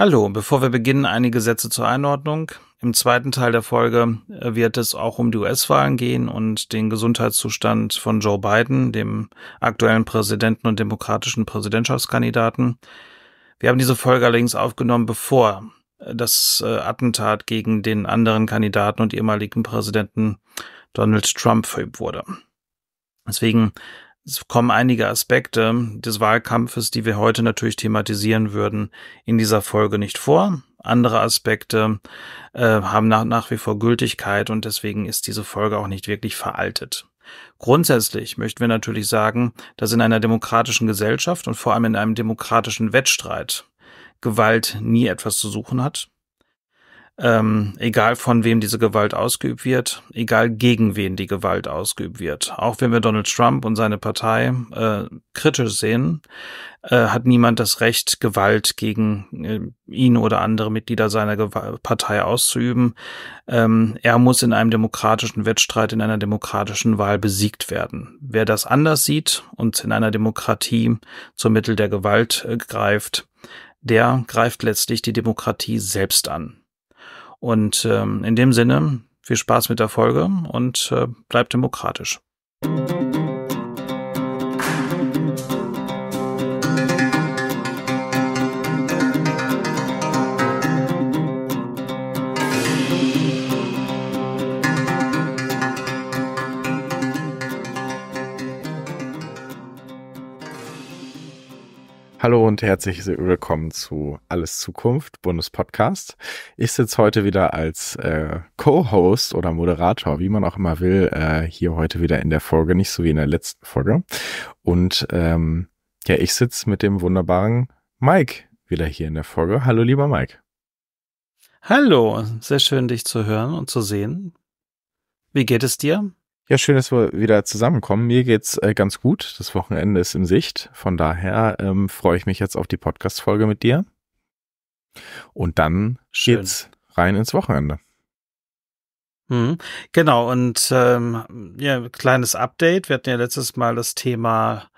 Hallo, bevor wir beginnen, einige Sätze zur Einordnung. Im zweiten Teil der Folge äh, wird es auch um die US-Wahlen gehen und den Gesundheitszustand von Joe Biden, dem aktuellen Präsidenten und demokratischen Präsidentschaftskandidaten. Wir haben diese Folge allerdings aufgenommen, bevor äh, das äh, Attentat gegen den anderen Kandidaten und ehemaligen Präsidenten Donald Trump verübt wurde. Deswegen es kommen einige Aspekte des Wahlkampfes, die wir heute natürlich thematisieren würden, in dieser Folge nicht vor. Andere Aspekte äh, haben nach, nach wie vor Gültigkeit und deswegen ist diese Folge auch nicht wirklich veraltet. Grundsätzlich möchten wir natürlich sagen, dass in einer demokratischen Gesellschaft und vor allem in einem demokratischen Wettstreit Gewalt nie etwas zu suchen hat, ähm, egal von wem diese Gewalt ausgeübt wird, egal gegen wen die Gewalt ausgeübt wird. Auch wenn wir Donald Trump und seine Partei äh, kritisch sehen, äh, hat niemand das Recht, Gewalt gegen äh, ihn oder andere Mitglieder seiner Gew Partei auszuüben. Ähm, er muss in einem demokratischen Wettstreit, in einer demokratischen Wahl besiegt werden. Wer das anders sieht und in einer Demokratie zum Mittel der Gewalt äh, greift, der greift letztlich die Demokratie selbst an. Und ähm, in dem Sinne, viel Spaß mit der Folge und äh, bleibt demokratisch. Musik Hallo und herzlich willkommen zu Alles Zukunft, Bundespodcast. Ich sitze heute wieder als äh, Co-Host oder Moderator, wie man auch immer will, äh, hier heute wieder in der Folge, nicht so wie in der letzten Folge. Und ähm, ja, ich sitze mit dem wunderbaren Mike wieder hier in der Folge. Hallo, lieber Mike. Hallo, sehr schön, dich zu hören und zu sehen. Wie geht es dir? Ja, schön, dass wir wieder zusammenkommen. Mir geht's äh, ganz gut. Das Wochenende ist in Sicht. Von daher ähm, freue ich mich jetzt auf die Podcast-Folge mit dir. Und dann schön. geht's rein ins Wochenende. Mhm. Genau, und ähm, ja, kleines Update. Wir hatten ja letztes Mal das Thema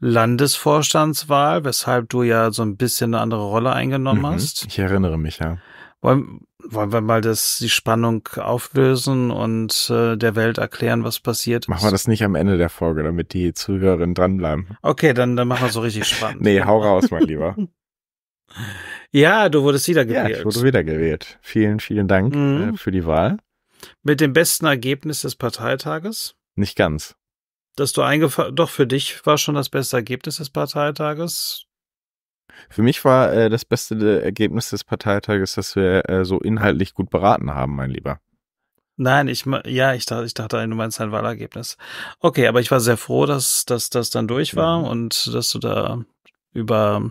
Landesvorstandswahl, weshalb du ja so ein bisschen eine andere Rolle eingenommen mhm. hast. Ich erinnere mich, ja. Wollen, wollen wir mal das, die Spannung auflösen und äh, der Welt erklären, was passiert Machen wir das nicht am Ende der Folge, damit die Zuhörerinnen dranbleiben. Okay, dann, dann machen wir so richtig spannend. nee, hau raus, mein Lieber. Ja, du wurdest wiedergewählt. Ja, ich wurde wiedergewählt. Vielen, vielen Dank äh, mhm. äh, für die Wahl. Mit dem besten Ergebnis des Parteitages? Nicht ganz. Dass du eingefahren, doch für dich war schon das beste Ergebnis des Parteitages. Für mich war äh, das beste äh, Ergebnis des Parteitages, dass wir äh, so inhaltlich gut beraten haben, mein Lieber. Nein, ich ja, ich dachte, ich dachte, du meinst ein Wahlergebnis. Okay, aber ich war sehr froh, dass, dass das dann durch mhm. war mhm. und dass du da über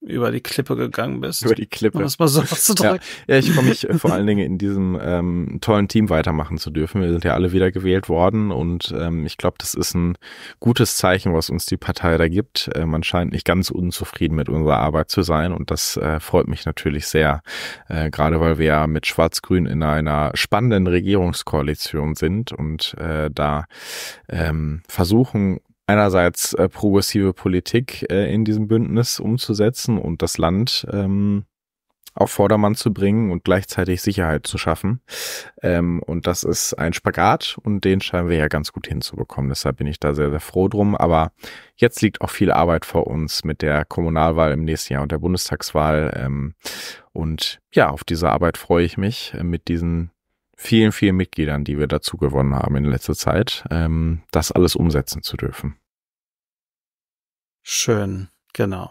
über die Klippe gegangen bist. Über die Klippe. Um es mal so auszudrücken. ja. ja, ich freue mich äh, vor allen Dingen in diesem ähm, tollen Team weitermachen zu dürfen. Wir sind ja alle wieder gewählt worden und ähm, ich glaube, das ist ein gutes Zeichen, was uns die Partei da gibt. Äh, man scheint nicht ganz unzufrieden mit unserer Arbeit zu sein und das äh, freut mich natürlich sehr, äh, gerade weil wir ja mit Schwarz-Grün in einer spannenden Regierungskoalition sind und äh, da ähm, versuchen, einerseits äh, progressive Politik äh, in diesem Bündnis umzusetzen und das Land ähm, auf Vordermann zu bringen und gleichzeitig Sicherheit zu schaffen. Ähm, und das ist ein Spagat und den scheinen wir ja ganz gut hinzubekommen. Deshalb bin ich da sehr, sehr froh drum. Aber jetzt liegt auch viel Arbeit vor uns mit der Kommunalwahl im nächsten Jahr und der Bundestagswahl. Ähm, und ja, auf diese Arbeit freue ich mich mit diesen vielen, vielen Mitgliedern, die wir dazu gewonnen haben in letzter Zeit, ähm, das alles umsetzen zu dürfen. Schön, genau.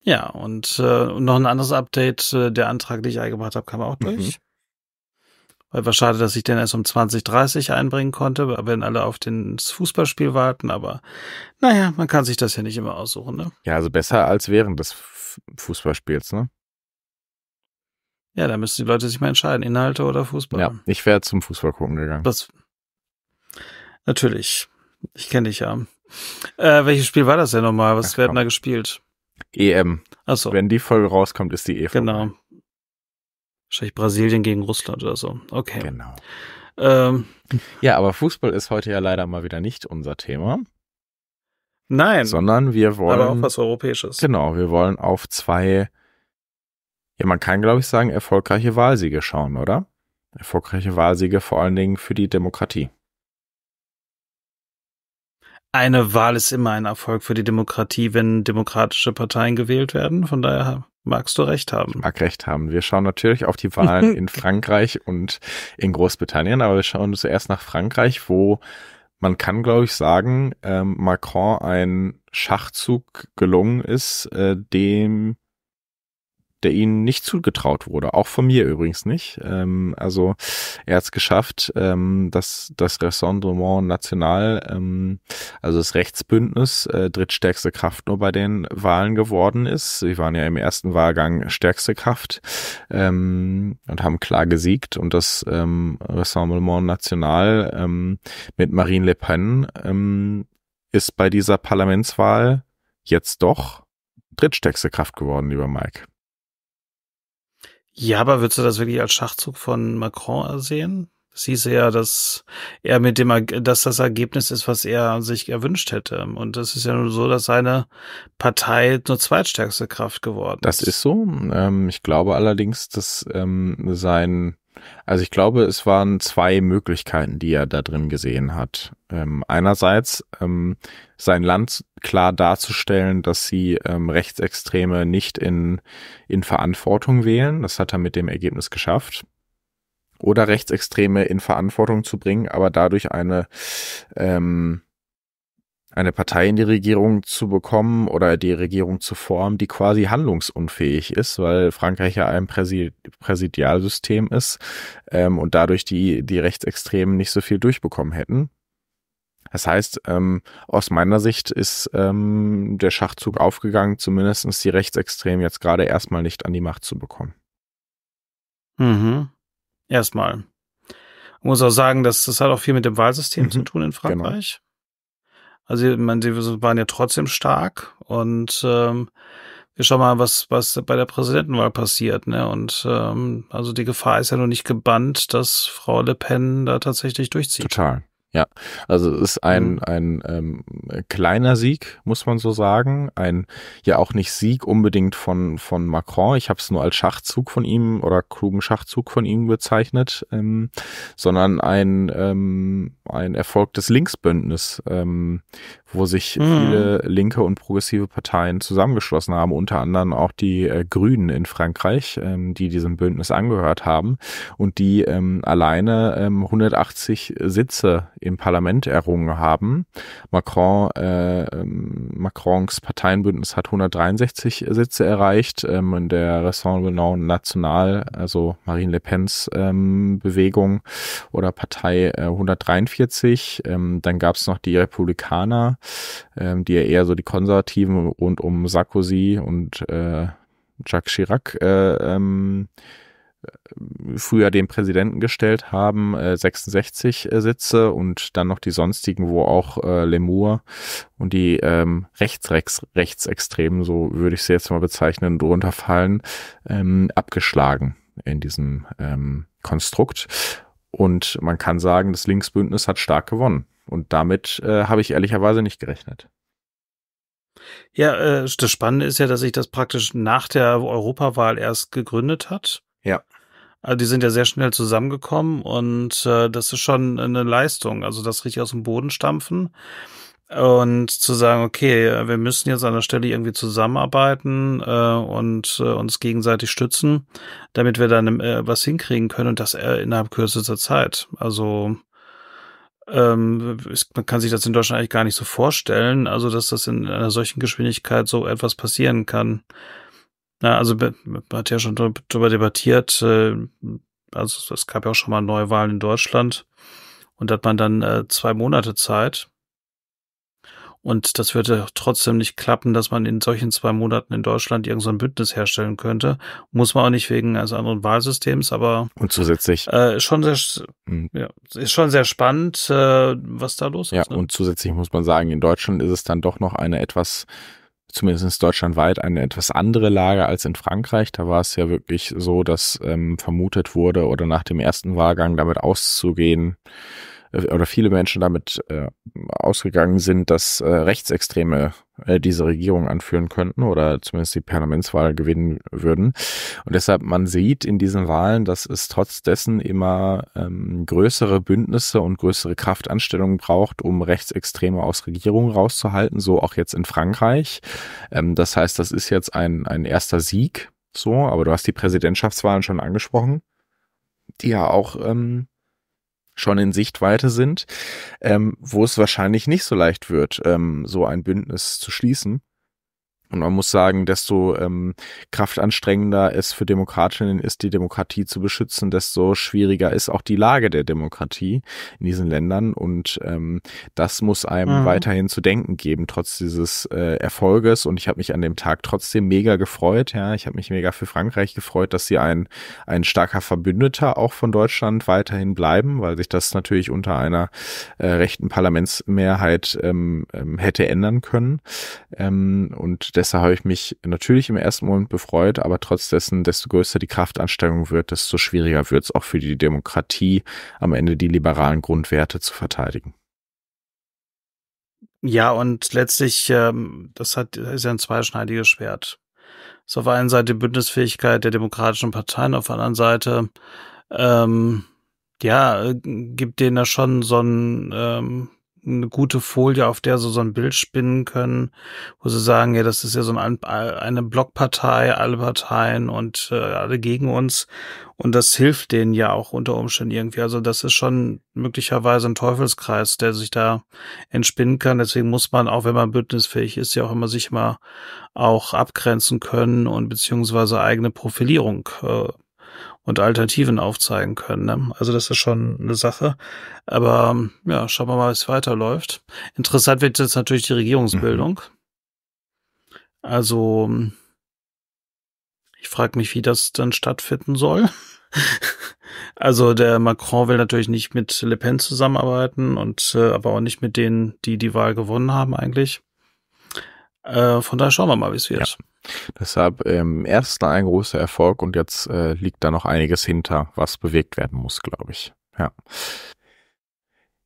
Ja, und äh, noch ein anderes Update, äh, der Antrag, den ich eingebracht habe, kam auch mhm. durch. Mhm. Weil war schade, dass ich den erst um 2030 einbringen konnte, wenn alle auf das Fußballspiel warten, aber naja, man kann sich das ja nicht immer aussuchen, ne? Ja, also besser als während des Fußballspiels, ne? Ja, da müssen die Leute sich mal entscheiden, Inhalte oder Fußball. Ja, ich wäre zum Fußball gucken gegangen. Das, natürlich. Ich kenne dich ja. Äh, welches Spiel war das denn nochmal? Was werden da gespielt? EM. Achso. Wenn die Folge rauskommt, ist die EM. Genau. Wahrscheinlich Brasilien gegen Russland oder so. Okay. Genau. Ähm, ja, aber Fußball ist heute ja leider mal wieder nicht unser Thema. Nein. Sondern wir wollen. Aber auch was Europäisches. Genau, wir wollen auf zwei, ja, man kann glaube ich sagen, erfolgreiche Wahlsiege schauen, oder? Erfolgreiche Wahlsiege vor allen Dingen für die Demokratie eine Wahl ist immer ein Erfolg für die Demokratie, wenn demokratische Parteien gewählt werden. Von daher magst du recht haben. Ich mag recht haben. Wir schauen natürlich auf die Wahlen in Frankreich und in Großbritannien, aber wir schauen zuerst nach Frankreich, wo man kann, glaube ich, sagen, ähm, Macron ein Schachzug gelungen ist, äh, dem der ihnen nicht zugetraut wurde. Auch von mir übrigens nicht. Ähm, also er hat es geschafft, ähm, dass das Ressentiment National, ähm, also das Rechtsbündnis, äh, drittstärkste Kraft nur bei den Wahlen geworden ist. Sie waren ja im ersten Wahlgang stärkste Kraft ähm, und haben klar gesiegt. Und das ähm, Ressentiment National ähm, mit Marine Le Pen ähm, ist bei dieser Parlamentswahl jetzt doch drittstärkste Kraft geworden, lieber Mike. Ja, aber würdest du das wirklich als Schachzug von Macron ersehen? Siehst du ja, dass er mit dem, dass das Ergebnis ist, was er sich erwünscht hätte. Und das ist ja nur so, dass seine Partei nur zweitstärkste Kraft geworden ist. Das ist so. Ähm, ich glaube allerdings, dass ähm, sein also ich glaube, es waren zwei Möglichkeiten, die er da drin gesehen hat. Ähm, einerseits ähm, sein Land klar darzustellen, dass sie ähm, Rechtsextreme nicht in, in Verantwortung wählen. Das hat er mit dem Ergebnis geschafft. Oder Rechtsextreme in Verantwortung zu bringen, aber dadurch eine ähm, eine Partei in die Regierung zu bekommen oder die Regierung zu formen, die quasi handlungsunfähig ist, weil Frankreich ja ein Präsidialsystem ist ähm, und dadurch die, die Rechtsextremen nicht so viel durchbekommen hätten. Das heißt, ähm, aus meiner Sicht ist ähm, der Schachzug aufgegangen, zumindestens die Rechtsextremen jetzt gerade erstmal nicht an die Macht zu bekommen. Mhm. Erstmal. Ich muss auch sagen, dass das hat auch viel mit dem Wahlsystem mhm. zu tun in genau. Frankreich. Genau also ich meine, sie waren ja trotzdem stark und ähm, wir schauen mal, was, was bei der Präsidentenwahl passiert. Ne? Und ähm, also die Gefahr ist ja noch nicht gebannt, dass Frau Le Pen da tatsächlich durchzieht. Total. Ja, also ist ein, mhm. ein ähm, kleiner Sieg, muss man so sagen. Ein ja auch nicht Sieg unbedingt von, von Macron. Ich habe es nur als Schachzug von ihm oder klugen Schachzug von ihm bezeichnet, ähm, sondern ein, ähm, ein Erfolg des Linksbündnis, ähm, wo sich mhm. viele linke und progressive Parteien zusammengeschlossen haben, unter anderem auch die äh, Grünen in Frankreich, ähm, die diesem Bündnis angehört haben und die ähm, alleine ähm, 180 Sitze im Parlament errungen haben. Macron, äh, ähm, Macrons Parteienbündnis hat 163 Sitze erreicht. Ähm, in der Rassemblement National, also Marine Le Pens ähm, Bewegung oder Partei äh, 143. Ähm, dann gab es noch die Republikaner ähm, die ja eher so die Konservativen rund um Sarkozy und äh, Jacques Chirac äh, ähm, früher den Präsidenten gestellt haben, äh, 66 äh, Sitze und dann noch die sonstigen, wo auch äh, Lemur und die ähm, Rechtsrex, Rechtsextremen, so würde ich sie jetzt mal bezeichnen, drunter fallen, ähm, abgeschlagen in diesem ähm, Konstrukt. Und man kann sagen, das Linksbündnis hat stark gewonnen. Und damit äh, habe ich ehrlicherweise nicht gerechnet. Ja, äh, das Spannende ist ja, dass sich das praktisch nach der Europawahl erst gegründet hat. Ja. Also die sind ja sehr schnell zusammengekommen und äh, das ist schon eine Leistung. Also das richtig aus dem Boden stampfen und zu sagen, okay, wir müssen jetzt an der Stelle irgendwie zusammenarbeiten äh, und äh, uns gegenseitig stützen, damit wir dann äh, was hinkriegen können und das äh, innerhalb kürzester Zeit. Also ähm, ist, man kann sich das in Deutschland eigentlich gar nicht so vorstellen, also dass das in einer solchen Geschwindigkeit so etwas passieren kann. Na, also man hat ja schon darüber debattiert, äh, also es gab ja auch schon mal Neuwahlen in Deutschland und da hat man dann äh, zwei Monate Zeit, und das würde trotzdem nicht klappen, dass man in solchen zwei Monaten in Deutschland irgendein so Bündnis herstellen könnte. Muss man auch nicht wegen eines anderen Wahlsystems, aber. Und zusätzlich. Äh, schon sehr, mhm. ja, ist schon sehr spannend, äh, was da los ist. Ja, ne? und zusätzlich muss man sagen, in Deutschland ist es dann doch noch eine etwas zumindest deutschlandweit eine etwas andere Lage als in Frankreich. Da war es ja wirklich so, dass ähm, vermutet wurde oder nach dem ersten Wahlgang damit auszugehen, äh, oder viele Menschen damit äh, ausgegangen sind, dass äh, Rechtsextreme äh, diese Regierung anführen könnten oder zumindest die Parlamentswahl gewinnen würden. Und deshalb, man sieht in diesen Wahlen, dass es trotz dessen immer ähm, größere Bündnisse und größere Kraftanstellungen braucht, um Rechtsextreme aus Regierungen rauszuhalten, so auch jetzt in Frankreich. Ähm, das heißt, das ist jetzt ein, ein erster Sieg, so, aber du hast die Präsidentschaftswahlen schon angesprochen, die ja auch... Ähm, schon in Sichtweite sind, ähm, wo es wahrscheinlich nicht so leicht wird, ähm, so ein Bündnis zu schließen. Und man muss sagen, desto ähm, kraftanstrengender es für Demokratinnen ist, die Demokratie zu beschützen, desto schwieriger ist auch die Lage der Demokratie in diesen Ländern. Und ähm, das muss einem mhm. weiterhin zu denken geben, trotz dieses äh, Erfolges. Und ich habe mich an dem Tag trotzdem mega gefreut. Ja, ich habe mich mega für Frankreich gefreut, dass sie ein, ein starker Verbündeter auch von Deutschland weiterhin bleiben, weil sich das natürlich unter einer äh, rechten Parlamentsmehrheit ähm, ähm, hätte ändern können. Ähm, und deshalb habe ich mich natürlich im ersten Moment befreut, aber trotz dessen, desto größer die Kraftanstrengung wird, desto schwieriger wird es auch für die Demokratie, am Ende die liberalen Grundwerte zu verteidigen. Ja, und letztlich, ähm, das hat, ist ja ein zweischneidiges Schwert. Das ist auf der einen Seite die Bündnisfähigkeit der demokratischen Parteien, auf der anderen Seite, ähm, ja, äh, gibt denen da schon so ein, ähm, eine gute Folie, auf der sie so ein Bild spinnen können, wo sie sagen, ja, das ist ja so ein, eine Blockpartei, alle Parteien und äh, alle gegen uns. Und das hilft denen ja auch unter Umständen irgendwie. Also das ist schon möglicherweise ein Teufelskreis, der sich da entspinnen kann. Deswegen muss man auch, wenn man bündnisfähig ist, ja auch immer sich mal auch abgrenzen können und beziehungsweise eigene Profilierung äh, und Alternativen aufzeigen können. Ne? Also das ist schon eine Sache. Aber ja, schauen wir mal, wie es weiterläuft. Interessant wird jetzt natürlich die Regierungsbildung. Mhm. Also ich frage mich, wie das dann stattfinden soll. also der Macron will natürlich nicht mit Le Pen zusammenarbeiten und äh, aber auch nicht mit denen, die die Wahl gewonnen haben eigentlich. Äh, von daher schauen wir mal, wie es wird. Ja. Deshalb ähm, erst ein großer Erfolg und jetzt äh, liegt da noch einiges hinter, was bewegt werden muss, glaube ich. Ja.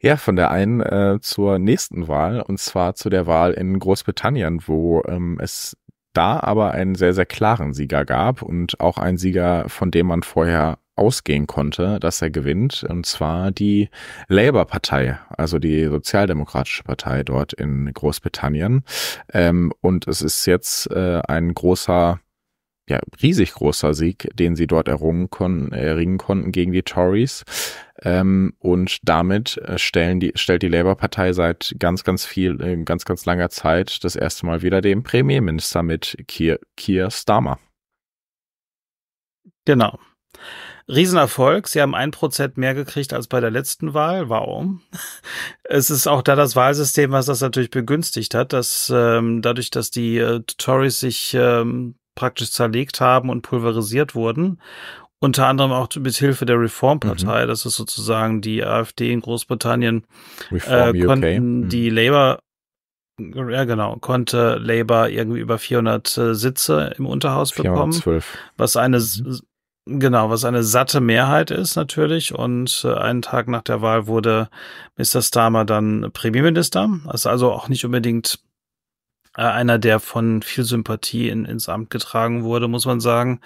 Ja, von der einen äh, zur nächsten Wahl und zwar zu der Wahl in Großbritannien, wo ähm, es da aber einen sehr, sehr klaren Sieger gab und auch einen Sieger, von dem man vorher ausgehen konnte, dass er gewinnt, und zwar die Labour-Partei, also die Sozialdemokratische Partei dort in Großbritannien. Ähm, und es ist jetzt äh, ein großer ja, riesig großer Sieg, den sie dort errungen kon erringen konnten gegen die Tories. Ähm, und damit äh, stellen die, stellt die Labour-Partei seit ganz, ganz viel, äh, ganz, ganz langer Zeit das erste Mal wieder den Premierminister mit Keir, Kier Starmer. Genau. Riesenerfolg. Sie haben ein Prozent mehr gekriegt als bei der letzten Wahl. Warum? Es ist auch da das Wahlsystem, was das natürlich begünstigt hat, dass ähm, dadurch, dass die äh, Tories sich ähm, praktisch zerlegt haben und pulverisiert wurden unter anderem auch mit Hilfe der Reformpartei. Mhm. Das ist sozusagen die AfD in Großbritannien. Reform äh, konnten UK. Mhm. die Labour, ja genau, konnte Labour irgendwie über 400 äh, Sitze im Unterhaus bekommen, 412. was eine mhm. Genau, was eine satte Mehrheit ist natürlich. Und äh, einen Tag nach der Wahl wurde Mr. Starmer dann Premierminister. Also auch nicht unbedingt äh, einer, der von viel Sympathie in, ins Amt getragen wurde, muss man sagen.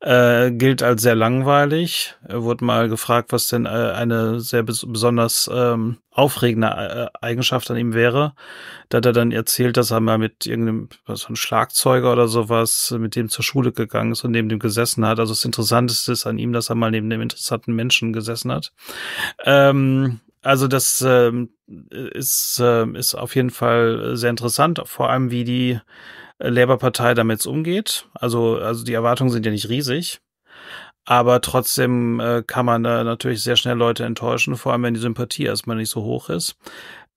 Äh, gilt als sehr langweilig. Er wurde mal gefragt, was denn äh, eine sehr bes besonders ähm, aufregende äh, Eigenschaft an ihm wäre. Da hat er dann erzählt, dass er mal mit irgendeinem was von Schlagzeuger oder sowas äh, mit dem zur Schule gegangen ist und neben dem gesessen hat. Also das Interessanteste ist an ihm, dass er mal neben dem interessanten Menschen gesessen hat. Ähm, also das ähm, ist, äh, ist auf jeden Fall sehr interessant, vor allem wie die Labour-Partei damit umgeht. Also, also die Erwartungen sind ja nicht riesig. Aber trotzdem äh, kann man da natürlich sehr schnell Leute enttäuschen, vor allem wenn die Sympathie erstmal nicht so hoch ist.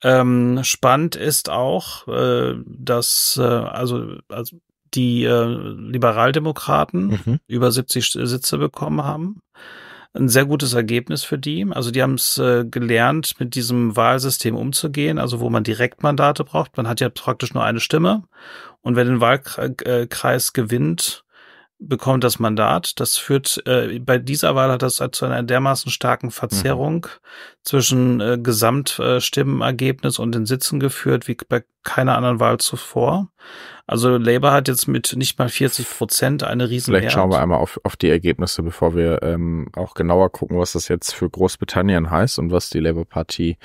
Ähm, spannend ist auch, äh, dass äh, also, also die äh, Liberaldemokraten mhm. über 70 Sitze bekommen haben ein sehr gutes Ergebnis für die. Also die haben es äh, gelernt, mit diesem Wahlsystem umzugehen, also wo man Direktmandate braucht. Man hat ja praktisch nur eine Stimme. Und wer den Wahlkreis äh, gewinnt, bekommt das Mandat. Das führt, äh, bei dieser Wahl hat das halt zu einer dermaßen starken Verzerrung mhm. zwischen äh, Gesamtstimmenergebnis und den Sitzen geführt, wie bei keiner anderen Wahl zuvor. Also Labour hat jetzt mit nicht mal 40 Prozent eine riesen Vielleicht schauen wir einmal auf, auf die Ergebnisse, bevor wir ähm, auch genauer gucken, was das jetzt für Großbritannien heißt und was die labour Party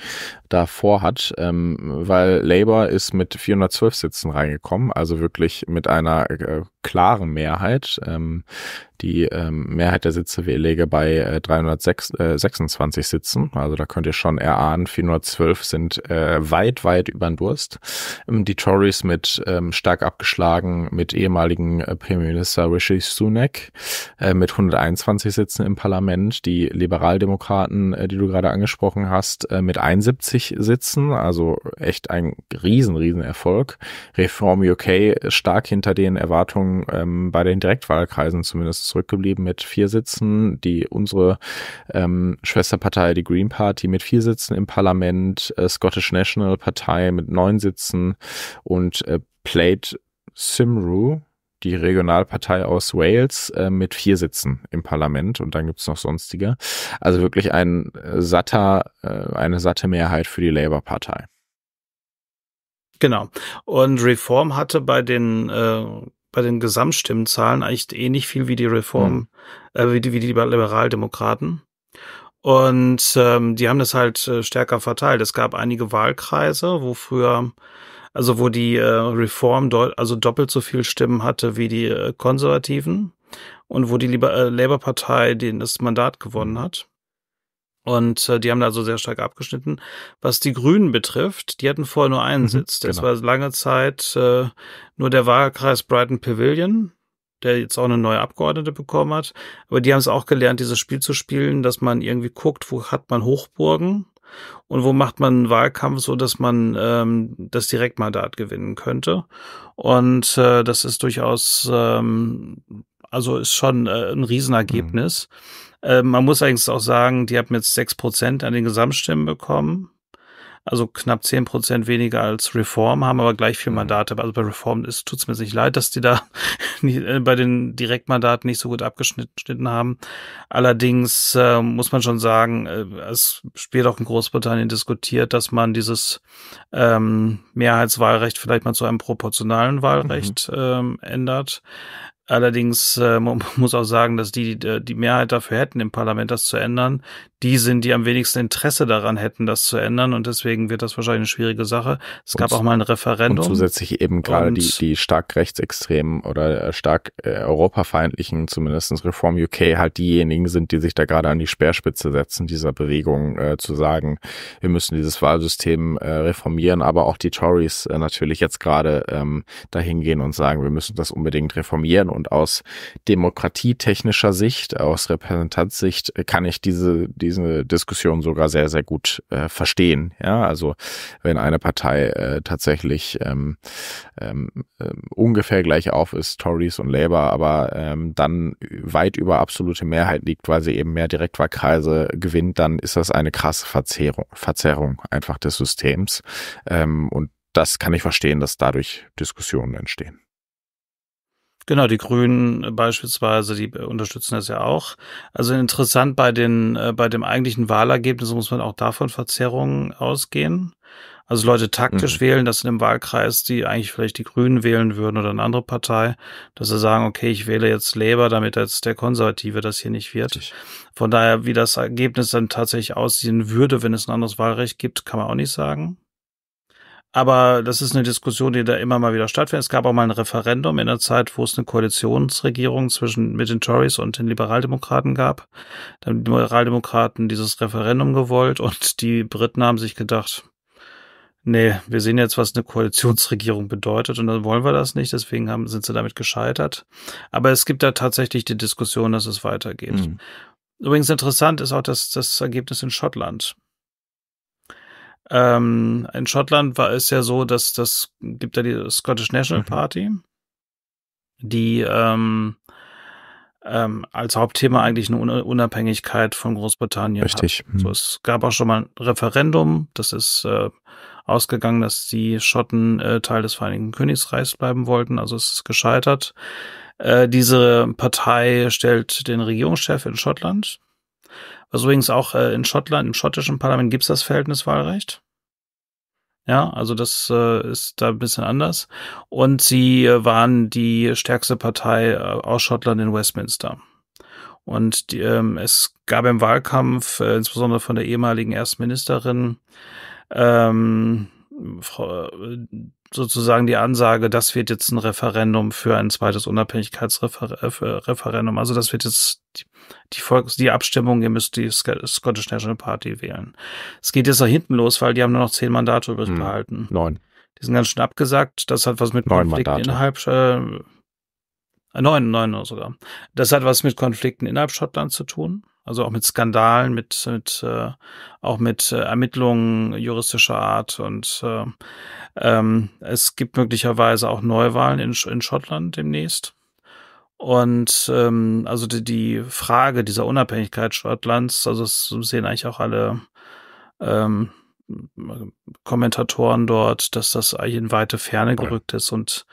da vorhat. Ähm, weil Labour ist mit 412 Sitzen reingekommen, also wirklich mit einer äh, klaren Mehrheit. Ähm, die ähm, Mehrheit der Sitze wir lege bei äh, 326 äh, Sitzen. Also da könnt ihr schon erahnen, 412 sind äh, weit, weit über den Durst. Ähm, die Tories mit ähm, stark abgeschlagen mit ehemaligen äh, Premierminister Rishi Sunak äh, mit 121 Sitzen im Parlament. Die Liberaldemokraten, äh, die du gerade angesprochen hast, äh, mit 71 Sitzen. Also echt ein riesen, riesen Erfolg. Reform UK äh, stark hinter den Erwartungen ähm, bei den Direktwahlkreisen zumindest zurückgeblieben mit vier Sitzen. Die unsere ähm, Schwesterpartei, die Green Party, mit vier Sitzen im Parlament, äh, Scottish National Partei mit neun Sitzen und äh, Plate Simru, die Regionalpartei aus Wales äh, mit vier Sitzen im Parlament und dann gibt es noch sonstige. Also wirklich ein äh, satter, äh, eine satte Mehrheit für die Labour-Partei. Genau. Und Reform hatte bei den äh, bei den Gesamtstimmenzahlen eigentlich ähnlich eh viel wie die Reform, mhm. äh, wie die, wie die Liberaldemokraten. Und ähm, die haben das halt äh, stärker verteilt. Es gab einige Wahlkreise, wo früher, also wo die äh, Reform also doppelt so viel Stimmen hatte wie die äh, Konservativen und wo die Liber äh, Labour-Partei den das Mandat gewonnen hm. hat. Und äh, die haben da also sehr stark abgeschnitten. Was die Grünen betrifft, die hatten vorher nur einen mhm, Sitz. Das genau. war lange Zeit äh, nur der Wahlkreis Brighton Pavilion, der jetzt auch eine neue Abgeordnete bekommen hat. Aber die haben es auch gelernt, dieses Spiel zu spielen, dass man irgendwie guckt, wo hat man Hochburgen und wo macht man einen Wahlkampf, so dass man ähm, das Direktmandat gewinnen könnte. Und äh, das ist durchaus, ähm, also ist schon äh, ein Riesenergebnis. Mhm. Äh, man muss allerdings auch sagen, die haben jetzt sechs Prozent an den Gesamtstimmen bekommen. Also knapp zehn Prozent weniger als Reform, haben aber gleich viel mhm. Mandate. Also bei Reform ist tut's mir nicht leid, dass die da nicht, äh, bei den Direktmandaten nicht so gut abgeschnitten haben. Allerdings äh, muss man schon sagen, äh, es wird auch in Großbritannien diskutiert, dass man dieses ähm, Mehrheitswahlrecht vielleicht mal zu einem proportionalen mhm. Wahlrecht mhm. ähm, ändert. Allerdings äh, man muss auch sagen, dass die äh, die Mehrheit dafür hätten, im Parlament das zu ändern die sind, die am wenigsten Interesse daran hätten, das zu ändern. Und deswegen wird das wahrscheinlich eine schwierige Sache. Es und, gab auch mal ein Referendum. Und zusätzlich eben gerade die, die stark rechtsextremen oder äh, stark äh, europafeindlichen, zumindestens Reform UK, halt diejenigen sind, die sich da gerade an die Speerspitze setzen, dieser Bewegung äh, zu sagen, wir müssen dieses Wahlsystem äh, reformieren, aber auch die Tories äh, natürlich jetzt gerade ähm, dahin gehen und sagen, wir müssen das unbedingt reformieren und aus demokratietechnischer Sicht, aus Repräsentanzsicht äh, kann ich diese, diese diese Diskussion sogar sehr, sehr gut äh, verstehen. Ja, also wenn eine Partei äh, tatsächlich ähm, ähm, ähm, ungefähr gleich auf ist, Tories und Labour, aber ähm, dann weit über absolute Mehrheit liegt, weil sie eben mehr Direktwahlkreise gewinnt, dann ist das eine krasse Verzerrung, Verzerrung einfach des Systems. Ähm, und das kann ich verstehen, dass dadurch Diskussionen entstehen. Genau, die Grünen beispielsweise, die unterstützen das ja auch. Also interessant bei den, äh, bei dem eigentlichen Wahlergebnis muss man auch davon Verzerrungen ausgehen. Also Leute taktisch mhm. wählen, das in einem Wahlkreis, die eigentlich vielleicht die Grünen wählen würden oder eine andere Partei, dass sie sagen, okay, ich wähle jetzt Labour, damit jetzt der Konservative das hier nicht wird. Von daher, wie das Ergebnis dann tatsächlich aussehen würde, wenn es ein anderes Wahlrecht gibt, kann man auch nicht sagen. Aber das ist eine Diskussion, die da immer mal wieder stattfindet. Es gab auch mal ein Referendum in der Zeit, wo es eine Koalitionsregierung zwischen mit den Tories und den Liberaldemokraten gab. Dann haben die Liberaldemokraten dieses Referendum gewollt und die Briten haben sich gedacht, nee, wir sehen jetzt, was eine Koalitionsregierung bedeutet und dann wollen wir das nicht. Deswegen haben, sind sie damit gescheitert. Aber es gibt da tatsächlich die Diskussion, dass es weitergeht. Mhm. Übrigens interessant ist auch das, das Ergebnis in Schottland. Ähm, in Schottland war es ja so, dass das gibt ja die Scottish National mhm. Party, die ähm, ähm, als Hauptthema eigentlich eine Unabhängigkeit von Großbritannien Richtig. hat. Mhm. So, es gab auch schon mal ein Referendum, das ist äh, ausgegangen, dass die Schotten äh, Teil des Vereinigten Königreichs bleiben wollten, also es ist gescheitert. Äh, diese Partei stellt den Regierungschef in Schottland, also übrigens auch äh, in Schottland, im schottischen Parlament gibt es das Verhältniswahlrecht. Ja, also das äh, ist da ein bisschen anders. Und sie äh, waren die stärkste Partei äh, aus Schottland in Westminster. Und die, ähm, es gab im Wahlkampf, äh, insbesondere von der ehemaligen Erstministerin, ähm, Frau, äh, sozusagen die Ansage, das wird jetzt ein Referendum für ein zweites Unabhängigkeitsreferendum. Äh, also das wird jetzt die die, Volks die Abstimmung, ihr müsst die Scottish National Party wählen. Es geht jetzt nach hinten los, weil die haben nur noch zehn Mandate übrig hm. behalten. Neun. Die sind ganz schön abgesagt. Das hat was mit neun Konflikten Mandate. innerhalb äh, äh neun, neun sogar. Das hat was mit Konflikten innerhalb Schottland zu tun. Also auch mit Skandalen, mit, mit äh, auch mit äh, Ermittlungen juristischer Art und äh, ähm, es gibt möglicherweise auch Neuwahlen in, in Schottland demnächst. Und ähm, also die, die Frage dieser Unabhängigkeit Schottlands, also das sehen eigentlich auch alle ähm, Kommentatoren dort, dass das eigentlich in weite Ferne gerückt ist und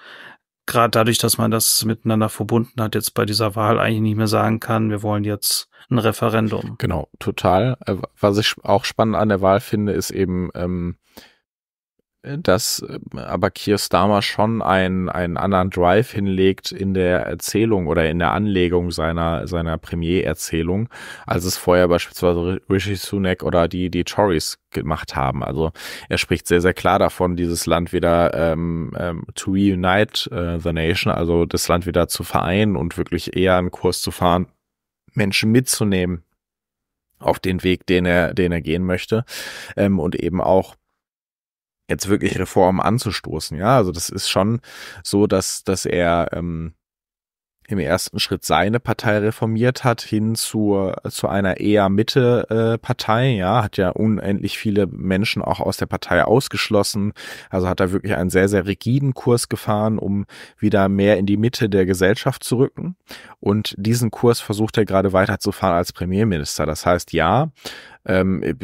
gerade dadurch, dass man das miteinander verbunden hat, jetzt bei dieser Wahl eigentlich nicht mehr sagen kann, wir wollen jetzt ein Referendum. Genau, total. Äh, was ich auch spannend an der Wahl finde, ist eben, ähm, dass ähm, aber Kier Starmer schon einen, einen anderen Drive hinlegt in der Erzählung oder in der Anlegung seiner, seiner Premiererzählung, als es vorher beispielsweise Rishi Sunak oder die, die Tories gemacht haben. Also er spricht sehr, sehr klar davon, dieses Land wieder ähm, ähm, to reunite äh, the nation, also das Land wieder zu vereinen und wirklich eher einen Kurs zu fahren, Menschen mitzunehmen auf den Weg, den er, den er gehen möchte ähm, und eben auch jetzt wirklich Reformen anzustoßen. Ja, also das ist schon so, dass, dass er ähm, im ersten Schritt seine Partei reformiert hat, hin zur, zu einer eher Mitte-Partei. Äh, ja, hat ja unendlich viele Menschen auch aus der Partei ausgeschlossen. Also hat er wirklich einen sehr, sehr rigiden Kurs gefahren, um wieder mehr in die Mitte der Gesellschaft zu rücken. Und diesen Kurs versucht er gerade weiterzufahren als Premierminister. Das heißt, ja, ähm, äh,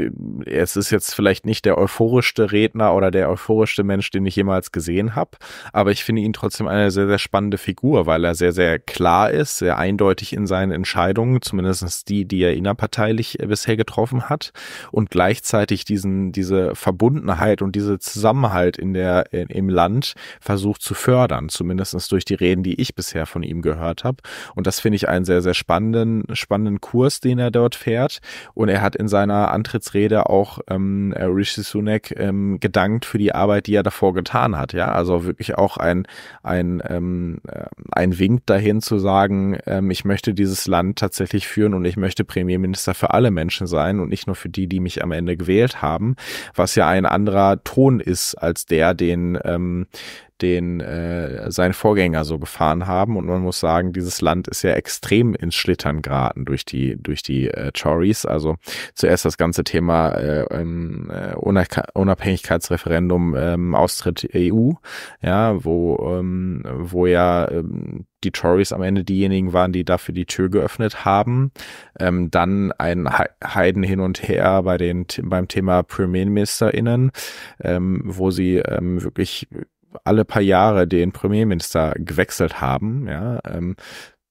es ist jetzt vielleicht nicht der euphorischste Redner oder der euphorischste Mensch, den ich jemals gesehen habe, aber ich finde ihn trotzdem eine sehr, sehr spannende Figur, weil er sehr, sehr klar ist, sehr eindeutig in seinen Entscheidungen, zumindest die, die er innerparteilich äh, bisher getroffen hat und gleichzeitig diesen, diese Verbundenheit und diese Zusammenhalt in der, in, äh, im Land versucht zu fördern, zumindest durch die Reden, die ich bisher von ihm gehört habe. Und das finde ich einen sehr, sehr spannenden, spannenden Kurs, den er dort fährt. Und er hat in seinen seiner Antrittsrede auch ähm, äh, Rishi Sunak ähm, gedankt für die Arbeit, die er davor getan hat. Ja, also wirklich auch ein ein ähm, äh, ein Wink dahin zu sagen, ähm, ich möchte dieses Land tatsächlich führen und ich möchte Premierminister für alle Menschen sein und nicht nur für die, die mich am Ende gewählt haben, was ja ein anderer Ton ist als der, den ähm, den äh, seine Vorgänger so gefahren haben. Und man muss sagen, dieses Land ist ja extrem ins Schlittern geraten durch die, durch die äh, Tories. Also zuerst das ganze Thema äh, äh, Unabhängigkeitsreferendum, ähm, Austritt EU, ja, wo, ähm, wo ja ähm, die Tories am Ende diejenigen waren, die dafür die Tür geöffnet haben. Ähm, dann ein Heiden hin und her bei den, beim Thema PremierministerInnen, ähm, wo sie ähm, wirklich alle paar Jahre den Premierminister gewechselt haben, ja, ähm,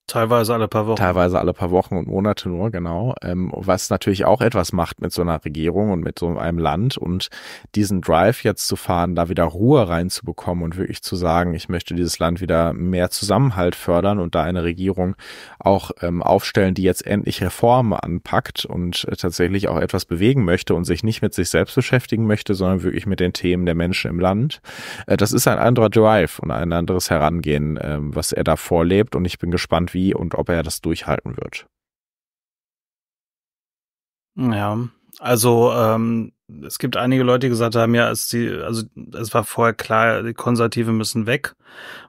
Teilweise alle paar Wochen. Teilweise alle paar Wochen und Monate nur, genau. Ähm, was natürlich auch etwas macht mit so einer Regierung und mit so einem Land und diesen Drive jetzt zu fahren, da wieder Ruhe reinzubekommen und wirklich zu sagen, ich möchte dieses Land wieder mehr Zusammenhalt fördern und da eine Regierung auch ähm, aufstellen, die jetzt endlich Reformen anpackt und äh, tatsächlich auch etwas bewegen möchte und sich nicht mit sich selbst beschäftigen möchte, sondern wirklich mit den Themen der Menschen im Land. Äh, das ist ein anderer Drive und ein anderes Herangehen, äh, was er da vorlebt und ich bin gespannt, wie Philosophie und ob er das durchhalten wird. Ja, also ähm, es gibt einige Leute, die gesagt haben, ja, es, die, also, es war vorher klar, die Konservative müssen weg,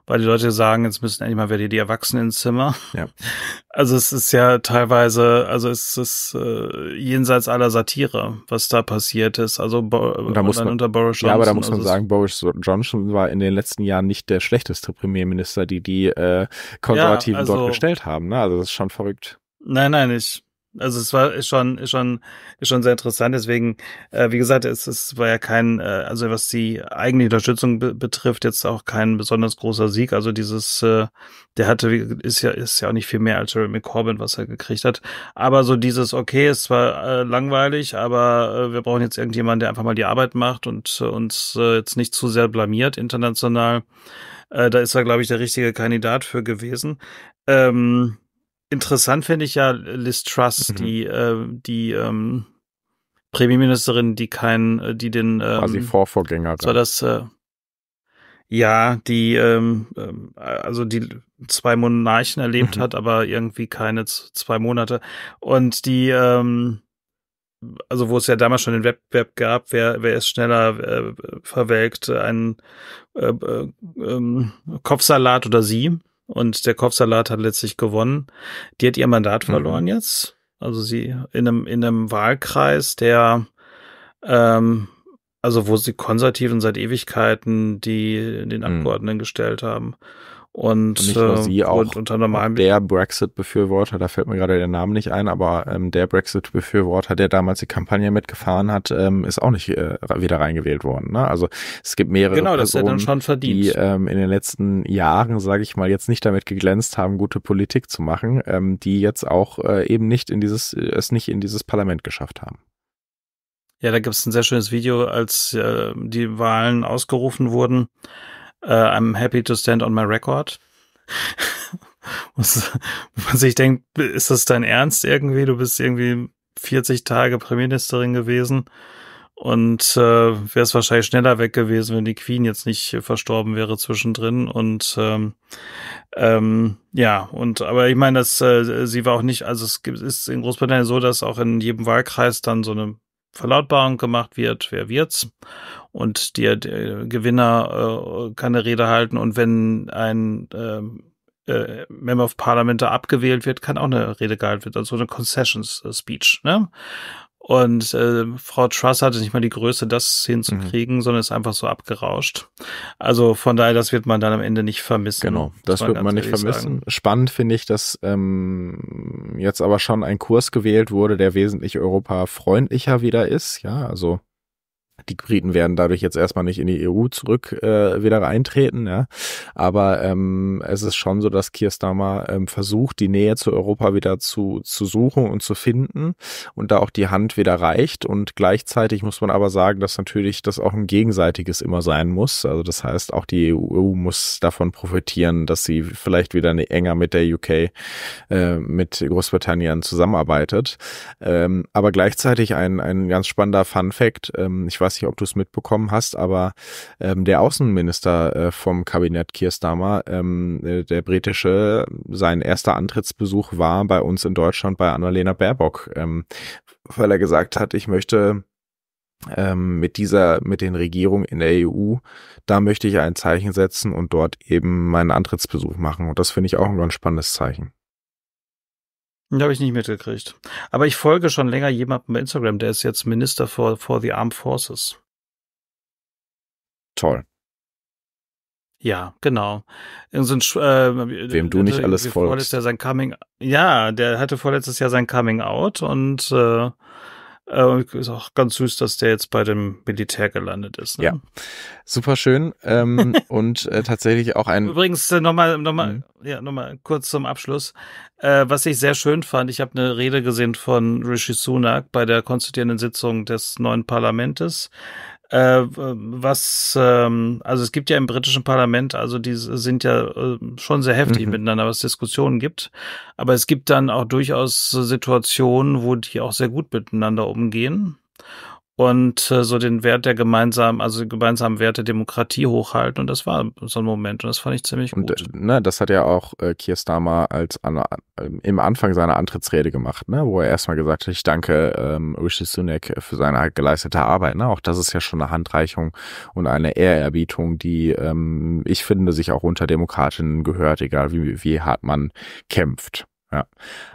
weil die Leute sagen, jetzt müssen endlich mal wieder die Erwachsenen ins Zimmer. Ja. Also es ist ja teilweise, also es ist äh, jenseits aller Satire, was da passiert ist. Also Bo und da muss man, unter Boris Johnson. Ja, aber da muss man also sagen, Boris Johnson war in den letzten Jahren nicht der schlechteste Premierminister, die die äh, Konservativen ja, also, dort gestellt haben. Ne? Also das ist schon verrückt. Nein, nein, ich also es war ist schon, ist schon, ist schon sehr interessant. Deswegen, äh, wie gesagt, es, es war ja kein, äh, also was die eigene Unterstützung be betrifft, jetzt auch kein besonders großer Sieg. Also dieses, äh, der hatte, ist ja, ist ja auch nicht viel mehr als Jeremy Corbyn, was er gekriegt hat. Aber so dieses, okay, ist zwar äh, langweilig, aber äh, wir brauchen jetzt irgendjemanden, der einfach mal die Arbeit macht und äh, uns äh, jetzt nicht zu sehr blamiert international. Äh, da ist er, glaube ich, der richtige Kandidat für gewesen. Ähm, Interessant finde ich ja Liz Truss, mhm. die, äh, die ähm, Premierministerin, die keinen, äh, die den ähm, quasi Vorvorgänger war das äh, ja, die ähm, ähm, also die zwei Monarchen erlebt mhm. hat, aber irgendwie keine zwei Monate und die ähm, also wo es ja damals schon den Wettbewerb gab, wer, wer ist schneller äh, verwelkt, ein äh, äh, ähm, Kopfsalat oder sie und der Kopfsalat hat letztlich gewonnen. Die hat ihr Mandat mhm. verloren mhm. jetzt. Also sie in einem, in einem Wahlkreis, der ähm, also wo sie Konservativen seit Ewigkeiten die den mhm. Abgeordneten mhm. gestellt haben. Und, und nicht nur äh, sie, auch und unter normalen der Brexit-Befürworter, da fällt mir gerade der Name nicht ein, aber ähm, der Brexit-Befürworter, der damals die Kampagne mitgefahren hat, ähm, ist auch nicht äh, wieder reingewählt worden. Ne? Also es gibt mehrere genau, Personen, die ähm, in den letzten Jahren, sage ich mal, jetzt nicht damit geglänzt haben, gute Politik zu machen, ähm, die jetzt auch äh, eben nicht in dieses, äh, es nicht in dieses Parlament geschafft haben. Ja, da gibt es ein sehr schönes Video, als äh, die Wahlen ausgerufen wurden äh, I'm happy to stand on my record. Und man sich denkt, ist das dein Ernst irgendwie? Du bist irgendwie 40 Tage Premierministerin gewesen und äh, wäre es wahrscheinlich schneller weg gewesen, wenn die Queen jetzt nicht verstorben wäre zwischendrin. Und ähm, ähm, ja, und aber ich meine, dass äh, sie war auch nicht, also es gibt, ist in Großbritannien so, dass auch in jedem Wahlkreis dann so eine Verlautbarung gemacht wird, wer wird's und der, der Gewinner äh, kann eine Rede halten und wenn ein äh, äh, Member of Parliament da abgewählt wird, kann auch eine Rede gehalten werden, also eine Concessions äh, Speech. Ne? Und äh, Frau Truss hatte nicht mal die Größe, das hinzukriegen, mhm. sondern ist einfach so abgerauscht. Also von daher, das wird man dann am Ende nicht vermissen. Genau, das wird man nicht vermissen. Sagen. Spannend finde ich, dass ähm, jetzt aber schon ein Kurs gewählt wurde, der wesentlich europafreundlicher wieder ist. Ja, also die Briten werden dadurch jetzt erstmal nicht in die EU zurück äh, wieder eintreten, ja. Aber ähm, es ist schon so, dass Keir Starmer ähm, versucht, die Nähe zu Europa wieder zu, zu suchen und zu finden und da auch die Hand wieder reicht. Und gleichzeitig muss man aber sagen, dass natürlich das auch ein gegenseitiges immer sein muss. Also das heißt, auch die EU muss davon profitieren, dass sie vielleicht wieder enger mit der UK, äh, mit Großbritannien zusammenarbeitet. Ähm, aber gleichzeitig ein, ein ganz spannender Fun Fact, ähm, ich weiß weiß nicht, ob du es mitbekommen hast, aber ähm, der Außenminister äh, vom Kabinett Keir Starmer, ähm, äh, der britische, sein erster Antrittsbesuch war bei uns in Deutschland bei Annalena Baerbock, ähm, weil er gesagt hat, ich möchte ähm, mit dieser, mit den Regierungen in der EU, da möchte ich ein Zeichen setzen und dort eben meinen Antrittsbesuch machen. Und das finde ich auch ein ganz spannendes Zeichen. Hm, da habe ich nicht mitgekriegt. Aber ich folge schon länger jemandem bei Instagram, der ist jetzt Minister for, for the Armed Forces. Toll. Ja, genau. So ein, äh, Wem du nicht also alles folgst. Jahr sein Coming, ja, der hatte vorletztes Jahr sein Coming Out und äh, äh, und ist auch ganz süß, dass der jetzt bei dem Militär gelandet ist. Ne? Ja, super schön. Ähm, und äh, tatsächlich auch ein. Übrigens äh, nochmal noch mal, mhm. ja, noch mal kurz zum Abschluss. Äh, was ich sehr schön fand, ich habe eine Rede gesehen von Rishi Sunak bei der konstituierenden Sitzung des neuen Parlamentes. Äh, was, ähm, also es gibt ja im britischen Parlament, also die sind ja äh, schon sehr heftig mhm. miteinander, was Diskussionen gibt. Aber es gibt dann auch durchaus Situationen, wo die auch sehr gut miteinander umgehen und äh, so den Wert der gemeinsamen, also gemeinsamen Werte Demokratie hochhalten. Und das war so ein Moment und das fand ich ziemlich und, gut. Äh, ne, das hat ja auch äh, Keir Starmer als an, äh, im Anfang seiner Antrittsrede gemacht, ne, wo er erstmal gesagt hat, ich danke ähm, Rishi Sunak für seine geleistete Arbeit. Ne? Auch das ist ja schon eine Handreichung und eine Ehrerbietung, die ähm, ich finde sich auch unter Demokratinnen gehört, egal wie, wie hart man kämpft. Ja.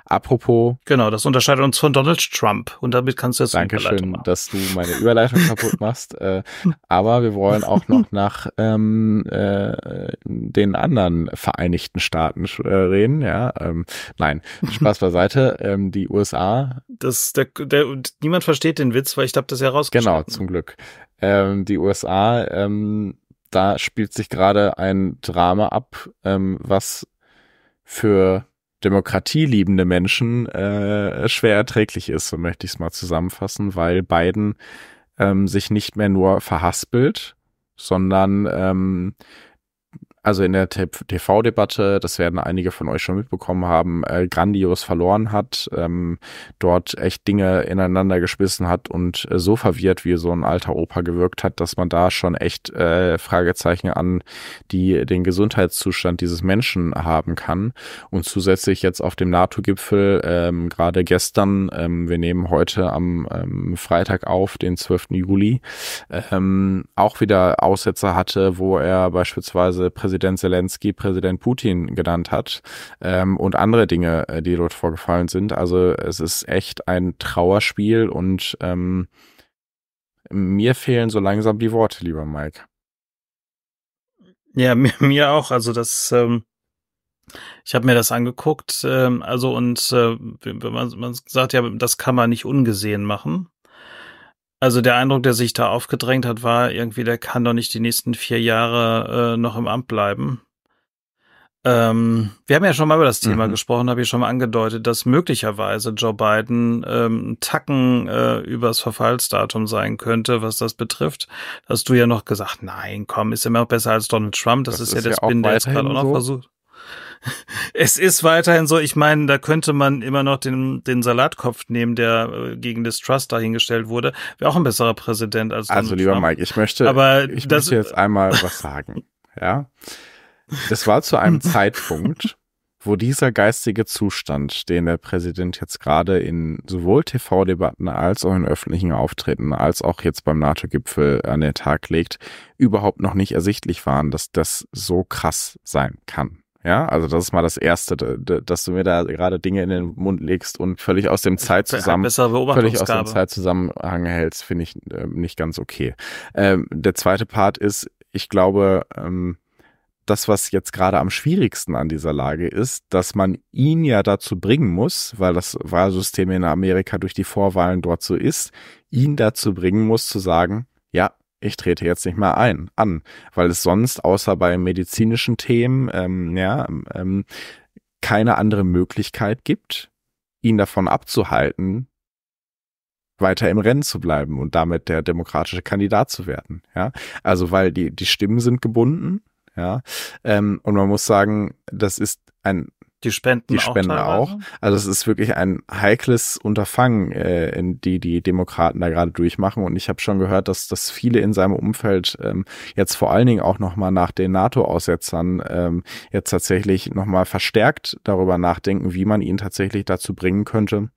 Apropos. Genau, das unterscheidet uns von Donald Trump. Und damit kannst du jetzt Danke schön, dass du meine Überleitung kaputt machst. Äh, aber wir wollen auch noch nach ähm, äh, den anderen Vereinigten Staaten äh, reden. Ja, ähm, nein, Spaß beiseite. Ähm, die USA. Das, der, der, niemand versteht den Witz, weil ich habe das ja rausgeschnitten. Genau, zum Glück. Ähm, die USA. Ähm, da spielt sich gerade ein Drama ab, ähm, was für demokratieliebende Menschen äh, schwer erträglich ist, so möchte ich es mal zusammenfassen, weil Biden ähm, sich nicht mehr nur verhaspelt, sondern ähm, also in der TV-Debatte, das werden einige von euch schon mitbekommen haben, äh, grandios verloren hat, ähm, dort echt Dinge ineinander gespissen hat und äh, so verwirrt wie so ein alter Opa gewirkt hat, dass man da schon echt äh, Fragezeichen an die den Gesundheitszustand dieses Menschen haben kann. Und zusätzlich jetzt auf dem NATO-Gipfel, ähm, gerade gestern, ähm, wir nehmen heute am ähm, Freitag auf, den 12. Juli, ähm, auch wieder Aussetzer hatte, wo er beispielsweise Präsident Präsident Zelensky Präsident Putin genannt hat ähm, und andere Dinge, äh, die dort vorgefallen sind. Also es ist echt ein Trauerspiel und ähm, mir fehlen so langsam die Worte, lieber Mike. Ja, mir, mir auch. Also das, ähm, ich habe mir das angeguckt. Ähm, also und äh, man, man sagt ja, das kann man nicht ungesehen machen. Also der Eindruck, der sich da aufgedrängt hat, war irgendwie, der kann doch nicht die nächsten vier Jahre äh, noch im Amt bleiben. Ähm, wir haben ja schon mal über das Thema mhm. gesprochen, habe ich schon mal angedeutet, dass möglicherweise Joe Biden ähm, Tacken äh, übers Verfallsdatum sein könnte, was das betrifft. Hast du ja noch gesagt, nein, komm, ist immer noch besser als Donald Trump. Das, das ist, ist, ja der ja Spin, der jetzt gerade auch noch versucht es ist weiterhin so, ich meine, da könnte man immer noch den, den Salatkopf nehmen, der äh, gegen Distrust dahingestellt wurde. Wäre auch ein besserer Präsident als also, Donald Also lieber Trump. Mike, ich möchte, Aber ich das, möchte jetzt einmal was sagen. Ja. Das war zu einem Zeitpunkt, wo dieser geistige Zustand, den der Präsident jetzt gerade in sowohl TV-Debatten als auch in öffentlichen Auftritten, als auch jetzt beim NATO-Gipfel an den Tag legt, überhaupt noch nicht ersichtlich waren, dass das so krass sein kann. Ja, also das ist mal das Erste, dass du mir da gerade Dinge in den Mund legst und völlig aus dem Zeit zusammen, völlig aus dem Zeitzusammenhang hältst, finde ich äh, nicht ganz okay. Ähm, der zweite Part ist, ich glaube, ähm, das, was jetzt gerade am schwierigsten an dieser Lage ist, dass man ihn ja dazu bringen muss, weil das Wahlsystem in Amerika durch die Vorwahlen dort so ist, ihn dazu bringen muss zu sagen, ja, ich trete jetzt nicht mehr ein, an, weil es sonst außer bei medizinischen Themen ähm, ja, ähm, keine andere Möglichkeit gibt, ihn davon abzuhalten, weiter im Rennen zu bleiben und damit der demokratische Kandidat zu werden. Ja, also weil die die Stimmen sind gebunden. Ja, ähm, und man muss sagen, das ist ein die spenden, die spenden auch, auch. Also es ist wirklich ein heikles Unterfangen, äh, in die die Demokraten da gerade durchmachen. Und ich habe schon gehört, dass, dass viele in seinem Umfeld ähm, jetzt vor allen Dingen auch nochmal nach den NATO-Aussetzern ähm, jetzt tatsächlich nochmal verstärkt darüber nachdenken, wie man ihn tatsächlich dazu bringen könnte,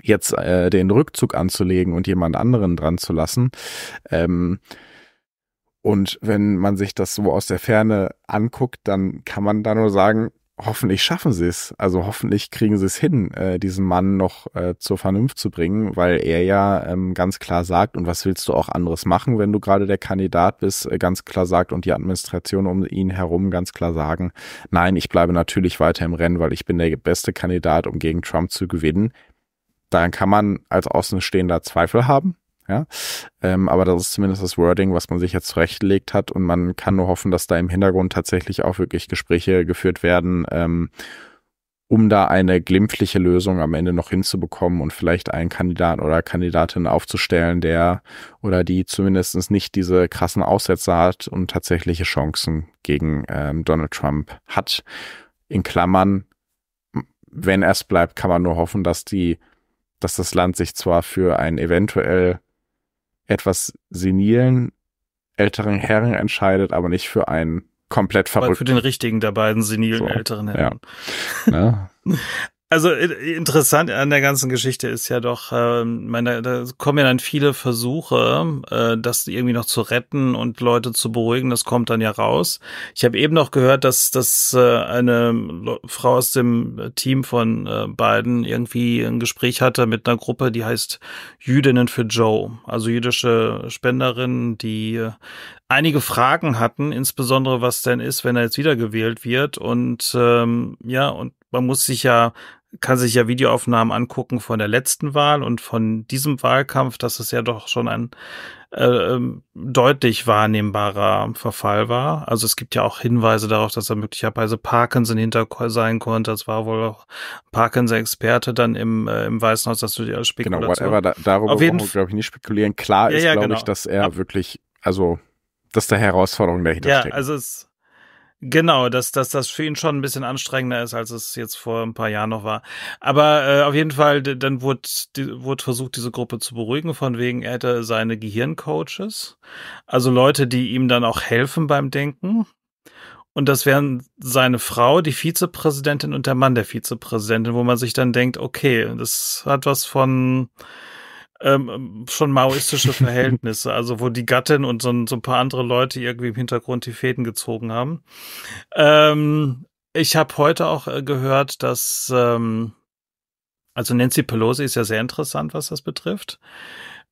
jetzt äh, den Rückzug anzulegen und jemand anderen dran zu lassen. Ähm, und wenn man sich das so aus der Ferne anguckt, dann kann man da nur sagen, hoffentlich schaffen sie es. Also hoffentlich kriegen sie es hin, äh, diesen Mann noch äh, zur Vernunft zu bringen, weil er ja ähm, ganz klar sagt, und was willst du auch anderes machen, wenn du gerade der Kandidat bist, äh, ganz klar sagt und die Administration um ihn herum ganz klar sagen, nein, ich bleibe natürlich weiter im Rennen, weil ich bin der beste Kandidat, um gegen Trump zu gewinnen. Dann kann man als Außenstehender Zweifel haben. Ja? Ähm, aber das ist zumindest das Wording, was man sich jetzt zurechtgelegt hat. Und man kann nur hoffen, dass da im Hintergrund tatsächlich auch wirklich Gespräche geführt werden, ähm, um da eine glimpfliche Lösung am Ende noch hinzubekommen und vielleicht einen Kandidaten oder Kandidatin aufzustellen, der oder die zumindest nicht diese krassen Aussätze hat und tatsächliche Chancen gegen ähm, Donald Trump hat. In Klammern, wenn es bleibt, kann man nur hoffen, dass die dass das Land sich zwar für ein eventuell etwas senilen älteren Herren entscheidet, aber nicht für einen komplett verrückten. Aber für den richtigen der beiden senilen so, älteren Herren. Ja. Ne? Also interessant an der ganzen Geschichte ist ja doch, äh, meine, da kommen ja dann viele Versuche, äh, das irgendwie noch zu retten und Leute zu beruhigen. Das kommt dann ja raus. Ich habe eben noch gehört, dass dass äh, eine Frau aus dem Team von äh, beiden irgendwie ein Gespräch hatte mit einer Gruppe, die heißt Jüdinnen für Joe, also jüdische Spenderinnen, die äh, einige Fragen hatten, insbesondere was denn ist, wenn er jetzt wiedergewählt wird und ähm, ja und man muss sich ja kann sich ja Videoaufnahmen angucken von der letzten Wahl und von diesem Wahlkampf, dass es ja doch schon ein äh, ähm, deutlich wahrnehmbarer Verfall war. Also es gibt ja auch Hinweise darauf, dass er möglicherweise Parkinson hinter sein konnte. Das war wohl auch Parkinson-Experte dann im, äh, im Weißen Haus, dass du dir spekulierst. Genau, whatever, da, darüber brauchen wir, glaube ich, nicht spekulieren. Klar ja, ist, ja, glaube genau. ich, dass er ja. wirklich, also dass da Herausforderungen dahinter ja, steckt. Also es, Genau, dass, dass das für ihn schon ein bisschen anstrengender ist, als es jetzt vor ein paar Jahren noch war. Aber äh, auf jeden Fall, dann wurde, die, wurde versucht, diese Gruppe zu beruhigen, von wegen, er hätte seine Gehirncoaches, also Leute, die ihm dann auch helfen beim Denken. Und das wären seine Frau, die Vizepräsidentin und der Mann der Vizepräsidentin, wo man sich dann denkt, okay, das hat was von ähm, ähm, schon maoistische Verhältnisse, also wo die Gattin und so ein, so ein, paar andere Leute irgendwie im Hintergrund die Fäden gezogen haben. Ähm, ich habe heute auch äh, gehört, dass ähm, also Nancy Pelosi ist ja sehr interessant, was das betrifft.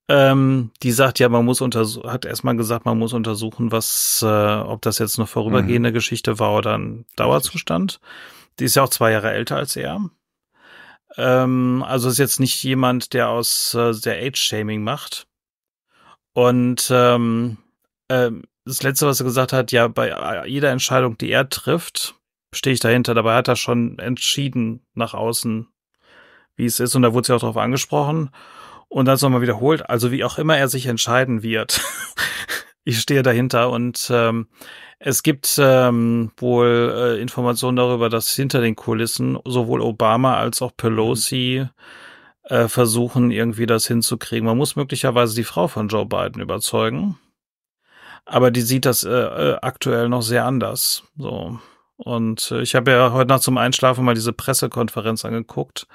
Ähm, die sagt ja, man muss untersuchen, hat erstmal gesagt, man muss untersuchen, was, äh, ob das jetzt eine vorübergehende mhm. Geschichte war oder ein Dauerzustand. Die ist ja auch zwei Jahre älter als er. Ähm, also ist jetzt nicht jemand, der aus äh, der Age-Shaming macht. Und ähm, äh, das Letzte, was er gesagt hat, ja, bei äh, jeder Entscheidung, die er trifft, stehe ich dahinter. Dabei hat er schon entschieden nach außen, wie es ist. Und da wurde sie auch darauf angesprochen. Und dann ist nochmal wiederholt, also wie auch immer er sich entscheiden wird, ich stehe dahinter. Und ähm, es gibt ähm, wohl äh, Informationen darüber, dass hinter den Kulissen sowohl Obama als auch Pelosi äh, versuchen, irgendwie das hinzukriegen. Man muss möglicherweise die Frau von Joe Biden überzeugen. Aber die sieht das äh, äh aktuell noch sehr anders. So. Und äh, ich habe ja heute Nacht zum Einschlafen mal diese Pressekonferenz angeguckt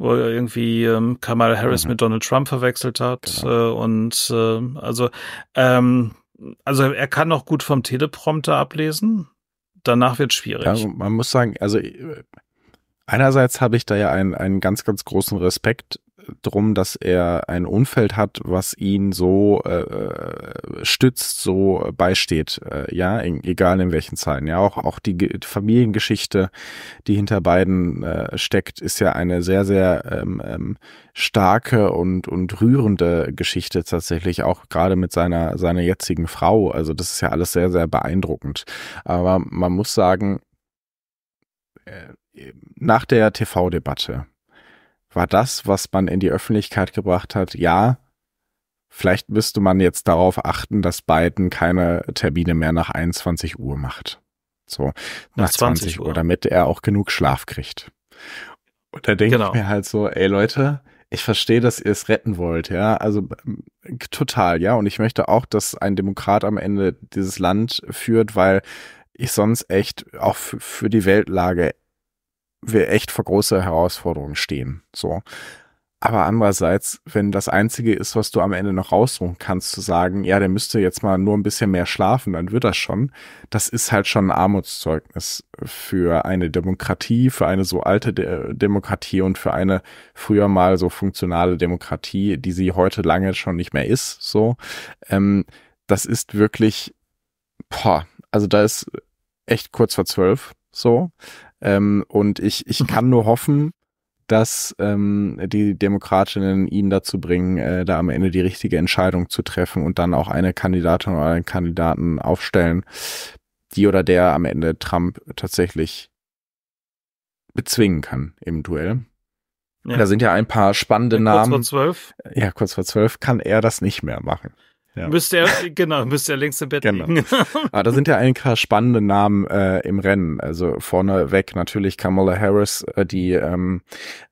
wo irgendwie ähm, Kamala Harris mhm. mit Donald Trump verwechselt hat genau. äh, und äh, also ähm, also er kann noch gut vom Teleprompter ablesen. Danach wird schwierig. Ja, man muss sagen, also äh, einerseits habe ich da ja einen, einen ganz, ganz großen Respekt drum, dass er ein Umfeld hat, was ihn so äh, äh, stützt, so beisteht, äh, ja, in, egal in welchen Zeiten. Ja, auch, auch die Ge Familiengeschichte, die hinter beiden äh, steckt, ist ja eine sehr, sehr ähm, ähm, starke und, und rührende Geschichte tatsächlich, auch gerade mit seiner, seiner jetzigen Frau. Also das ist ja alles sehr, sehr beeindruckend. Aber man muss sagen, äh, nach der TV-Debatte, war das, was man in die Öffentlichkeit gebracht hat, ja, vielleicht müsste man jetzt darauf achten, dass Biden keine Termine mehr nach 21 Uhr macht. So, nach, 20, 20 Uhr, damit er auch genug Schlaf kriegt. Und da denke genau. ich mir halt so, ey Leute, ich verstehe, dass ihr es retten wollt, ja, also ähm, total, ja, und ich möchte auch, dass ein Demokrat am Ende dieses Land führt, weil ich sonst echt auch für die Weltlage wir echt vor große Herausforderungen stehen. So. Aber andererseits, wenn das Einzige ist, was du am Ende noch rausruhen kannst, zu sagen, ja, der müsste jetzt mal nur ein bisschen mehr schlafen, dann wird das schon, das ist halt schon ein Armutszeugnis für eine Demokratie, für eine so alte De Demokratie und für eine früher mal so funktionale Demokratie, die sie heute lange schon nicht mehr ist. So, ähm, das ist wirklich, boah, also da ist echt kurz vor zwölf so. Ähm, und ich, ich kann nur hoffen, dass ähm, die Demokratinnen ihn dazu bringen, äh, da am Ende die richtige Entscheidung zu treffen und dann auch eine Kandidatin oder einen Kandidaten aufstellen, die oder der am Ende Trump tatsächlich bezwingen kann im Duell. Ja. Da sind ja ein paar spannende kurz Namen. Kurz vor zwölf. Ja, kurz vor zwölf kann er das nicht mehr machen. Ja. Müsste er, genau, müsste er links im Bett genau. liegen. ah, da sind ja ein paar spannende Namen äh, im Rennen. Also vorneweg natürlich Kamala Harris, äh, die ähm,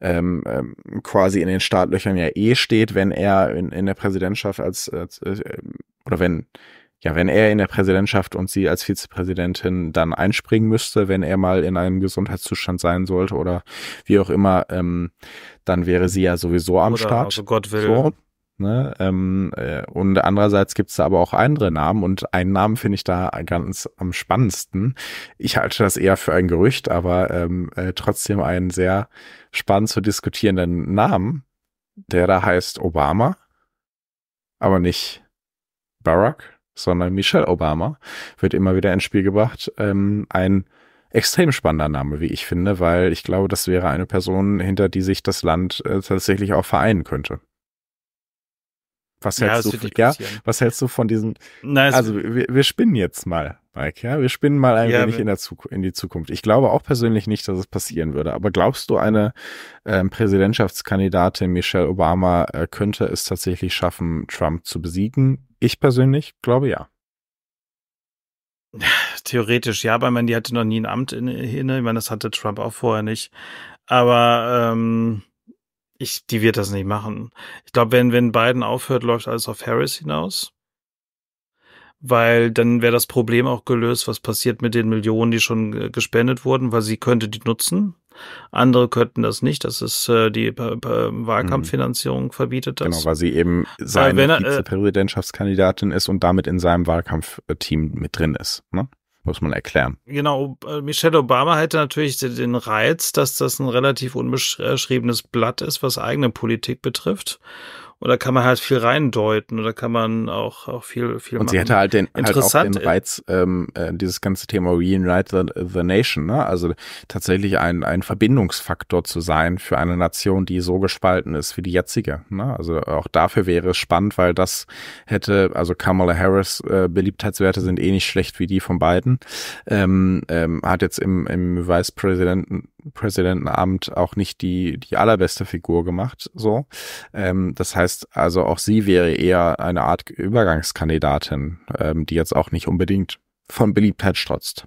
ähm, ähm, quasi in den Startlöchern ja eh steht, wenn er in, in der Präsidentschaft als, als äh, oder wenn ja, wenn er in der Präsidentschaft und sie als Vizepräsidentin dann einspringen müsste, wenn er mal in einem Gesundheitszustand sein sollte oder wie auch immer, ähm, dann wäre sie ja sowieso am oder, Start. Also Gott will. So. Ne? Ähm, äh, und andererseits gibt es da aber auch andere Namen und einen Namen finde ich da ganz am spannendsten. Ich halte das eher für ein Gerücht, aber ähm, äh, trotzdem einen sehr spannend zu diskutierenden Namen, der da heißt Obama, aber nicht Barack, sondern Michelle Obama, wird immer wieder ins Spiel gebracht. Ähm, ein extrem spannender Name, wie ich finde, weil ich glaube, das wäre eine Person, hinter die sich das Land äh, tatsächlich auch vereinen könnte. Was ja, hältst, du, ja? Was hältst du von diesen? Nein, also wir, wir spinnen jetzt mal, Mike, ja? Wir spinnen mal ein ja, wenig in, der Zukunft, in die Zukunft. Ich glaube auch persönlich nicht, dass es passieren würde. Aber glaubst du, eine ähm, Präsidentschaftskandidatin Michelle Obama äh, könnte es tatsächlich schaffen, Trump zu besiegen? Ich persönlich glaube ja. Theoretisch ja, aber man, die hatte noch nie ein Amt inne. In, ne? ich meine, das hatte Trump auch vorher nicht. Aber ähm ich, die wird das nicht machen. Ich glaube, wenn, wenn Biden aufhört, läuft alles auf Harris hinaus. Weil dann wäre das Problem auch gelöst, was passiert mit den Millionen, die schon äh, gespendet wurden, weil sie könnte die nutzen. Andere könnten das nicht. Das ist äh, die äh, äh Wahlkampffinanzierung mhm. verbietet das. Genau, weil sie eben seine äh, Vizepräsidentschaftskandidatin ist und damit in seinem Wahlkampfteam mit drin ist. Ne? muss man erklären. Genau, äh, Michelle Obama hätte natürlich den Reiz, dass das ein relativ unbeschriebenes Blatt ist, was eigene Politik betrifft. Und da kann man halt viel reindeuten oder kann man auch, auch viel, viel Und machen. sie hätte halt den, halt auch den äh, Reiz, ähm, äh, dieses ganze Thema Reunite the, the Nation, ne? Also tatsächlich ein, ein Verbindungsfaktor zu sein für eine Nation, die so gespalten ist wie die jetzige. Ne? Also auch dafür wäre es spannend, weil das hätte, also Kamala Harris äh, Beliebtheitswerte sind eh nicht schlecht wie die von beiden Ähm, ähm, hat jetzt im, im Vice Presidenten Präsidentenamt auch nicht die, die allerbeste Figur gemacht. So, ähm, das heißt also auch sie wäre eher eine Art Übergangskandidatin, ähm, die jetzt auch nicht unbedingt von Beliebtheit strotzt.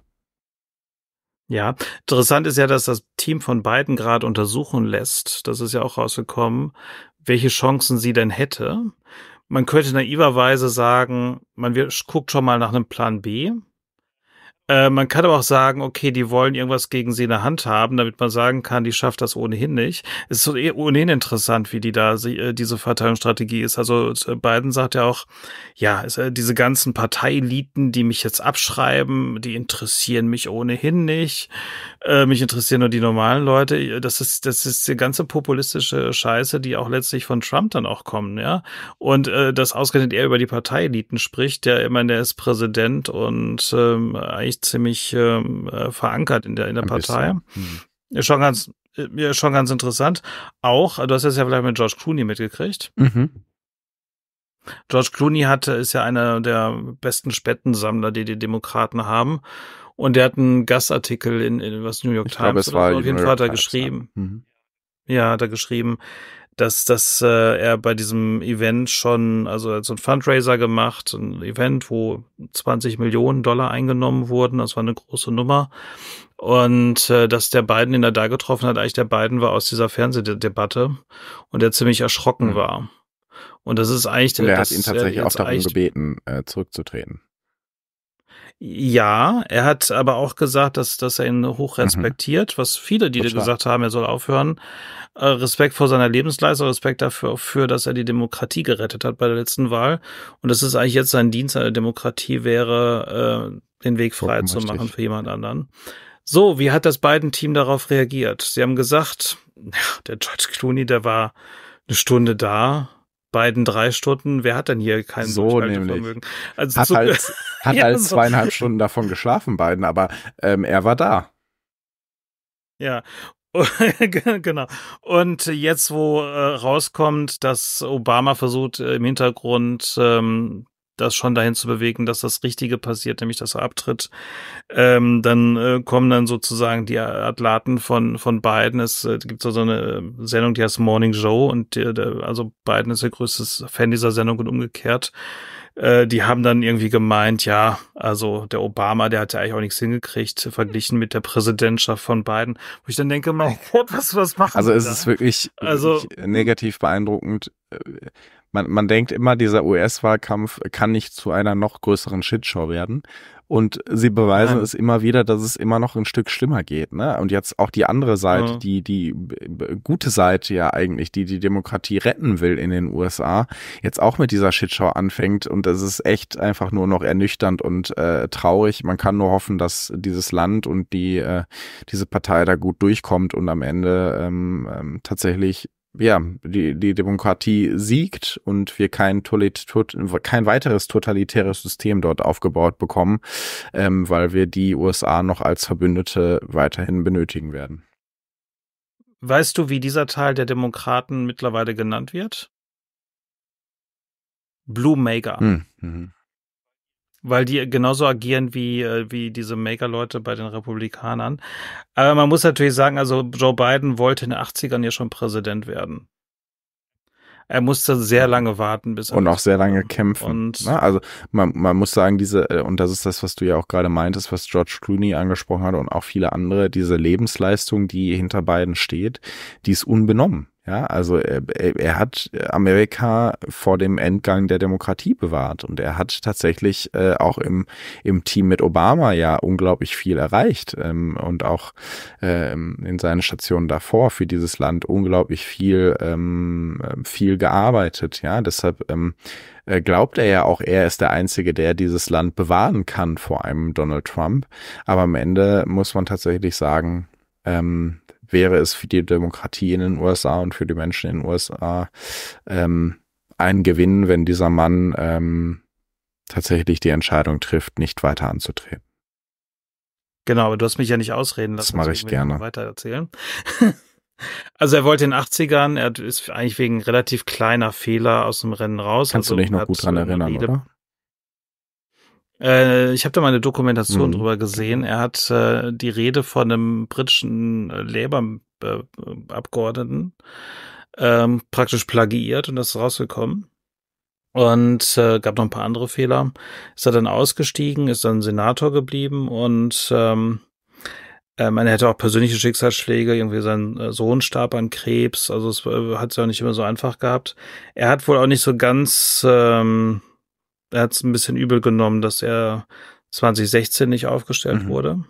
Ja, interessant ist ja, dass das Team von beiden gerade untersuchen lässt, das ist ja auch rausgekommen, welche Chancen sie denn hätte. Man könnte naiverweise sagen, man guckt schon mal nach einem Plan B, äh, man kann aber auch sagen, okay, die wollen irgendwas gegen sie in der Hand haben, damit man sagen kann, die schafft das ohnehin nicht. Es ist eh ohnehin interessant, wie die da äh, diese Verteilungsstrategie ist. Also äh, Biden sagt ja auch, ja, diese ganzen Parteieliten, die mich jetzt abschreiben, die interessieren mich ohnehin nicht. mich interessieren nur die normalen Leute. Das ist, das ist die ganze populistische Scheiße, die auch letztlich von Trump dann auch kommen, ja. Und äh, dass ausgerechnet er über die Parteieliten spricht, der immerhin der ist Präsident und ähm, eigentlich ziemlich, ziemlich ähm, äh, verankert in der, in der Ein Partei. Mhm. Schon ganz, äh, schon ganz interessant. Auch, du hast es ja vielleicht mit George Clooney mitgekriegt. Mhm. George Clooney hatte, ist ja einer der besten Spendensammler, die die Demokraten haben. Und der hat einen Gastartikel in, in was New York ich Times glaube, es war so. auf jeden Fall hat er geschrieben. Mhm. Ja, hat er geschrieben, dass, dass äh, er bei diesem Event schon, also er hat so ein Fundraiser gemacht, ein Event, wo 20 Millionen Dollar eingenommen wurden, das war eine große Nummer. Und äh, dass der Biden, den er da getroffen hat, eigentlich der Biden war aus dieser Fernsehdebatte und der ziemlich erschrocken mhm. war. Und das ist eigentlich der. Und er hat ihn tatsächlich auch darum gebeten, äh, zurückzutreten. Ja, er hat aber auch gesagt, dass, dass er ihn hoch respektiert, mhm. was viele, die gesagt haben, er soll aufhören. Äh, Respekt vor seiner Lebensleistung, Respekt dafür, für, dass er die Demokratie gerettet hat bei der letzten Wahl. Und dass es eigentlich jetzt sein Dienst an der Demokratie wäre, äh, den Weg frei Vollkommen zu machen richtig. für jemand anderen. So, wie hat das beiden Team darauf reagiert? Sie haben gesagt, ja, der George Clooney, der war eine Stunde da, beiden drei Stunden, wer hat denn hier kein so nämlich. Also hat so halt, hat ja, halt zweieinhalb so. Stunden davon geschlafen, beiden, aber ähm, er war da. Ja, genau. Und jetzt, wo äh, rauskommt, dass Obama versucht, äh, im Hintergrund ähm, das schon dahin zu bewegen, dass das Richtige passiert, nämlich dass er abtritt. Ähm, dann äh, kommen dann sozusagen die Athlaten von, von Biden. Es äh, gibt so eine ähm, Sendung, die heißt Morning Joe und äh, also Biden ist der größte Fan dieser Sendung und umgekehrt äh, die haben dann irgendwie gemeint, ja, also der Obama, der hat ja eigentlich auch nichts hingekriegt, verglichen mit der Präsidentschaft von Biden. Wo ich dann denke, mein Gott, was, was machen Also es da? ist wirklich, also, wirklich negativ beeindruckend, man, man denkt immer, dieser US-Wahlkampf kann nicht zu einer noch größeren Shitshow werden. Und sie beweisen Nein. es immer wieder, dass es immer noch ein Stück schlimmer geht. Ne? Und jetzt auch die andere Seite, ja. die, die gute Seite ja eigentlich, die die Demokratie retten will in den USA, jetzt auch mit dieser Shitshow anfängt. Und das ist echt einfach nur noch ernüchternd und äh, traurig. Man kann nur hoffen, dass dieses Land und die, äh, diese Partei da gut durchkommt und am Ende ähm, ähm, tatsächlich ja, die, die Demokratie siegt und wir kein, Toilet, kein weiteres totalitäres System dort aufgebaut bekommen, ähm, weil wir die USA noch als Verbündete weiterhin benötigen werden. Weißt du, wie dieser Teil der Demokraten mittlerweile genannt wird? Blue Maker. Hm, hm. Weil die genauso agieren wie, äh, wie diese Maker-Leute bei den Republikanern. Aber man muss natürlich sagen, also Joe Biden wollte in den 80ern ja schon Präsident werden. Er musste sehr lange warten, bis er. Und auch sehr lange kämpfen. Und Na, ne? also man, man muss sagen, diese, äh, und das ist das, was du ja auch gerade meintest, was George Clooney angesprochen hat und auch viele andere, diese Lebensleistung, die hinter beiden steht, die ist unbenommen. Ja, also er, äh, äh, er, hat Amerika vor dem Endgang der Demokratie bewahrt und er hat tatsächlich äh, auch im, im Team mit Obama ja unglaublich viel erreicht ähm, und auch ähm, in seinen Stationen davor für dieses Land unglaublich viel, ähm, viel gearbeitet. Ja, deshalb ähm, äh, glaubt er ja auch, er ist der Einzige, der dieses Land bewahren kann vor einem Donald Trump. Aber am Ende muss man tatsächlich sagen, ähm, wäre es für die Demokratie in den USA und für die Menschen in den USA ähm, ein Gewinn, wenn dieser Mann ähm, tatsächlich die Entscheidung trifft, nicht weiter anzutreten. Genau, aber du hast mich ja nicht ausreden lassen. Das mache also ich gerne. Weiter erzählen. also er wollte in den 80ern, er ist eigentlich wegen relativ kleiner Fehler aus dem Rennen raus. Kannst also du dich noch gut dran äh, erinnern, oder? Äh, ich habe da mal eine Dokumentation mhm. drüber gesehen. Er hat äh, die Rede von einem britischen äh, Labour-Abgeordneten äh, ähm, praktisch plagiiert und das ist rausgekommen. Und äh, gab noch ein paar andere Fehler. Ist er dann ausgestiegen, ist dann Senator geblieben und ähm, ähm, er hätte auch persönliche Schicksalsschläge, irgendwie sein äh, Sohn starb an Krebs, also es hat es ja nicht immer so einfach gehabt. Er hat wohl auch nicht so ganz ähm, er hat es ein bisschen übel genommen, dass er 2016 nicht aufgestellt mhm. wurde,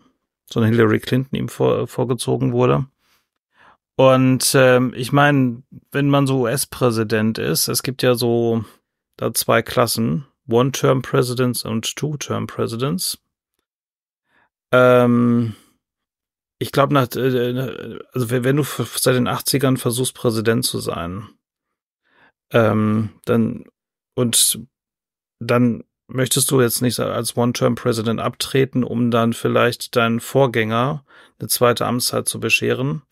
sondern Hillary Clinton ihm vor, vorgezogen wurde. Und ähm, ich meine, wenn man so US-Präsident ist, es gibt ja so da zwei Klassen, One-Term-Presidents und Two-Term-Presidents. Ähm, ich glaube, nach, äh, äh, also wenn du seit den 80ern versuchst, Präsident zu sein, ähm, dann und dann möchtest du jetzt nicht als One-Term-President abtreten, um dann vielleicht deinen Vorgänger eine zweite Amtszeit zu bescheren.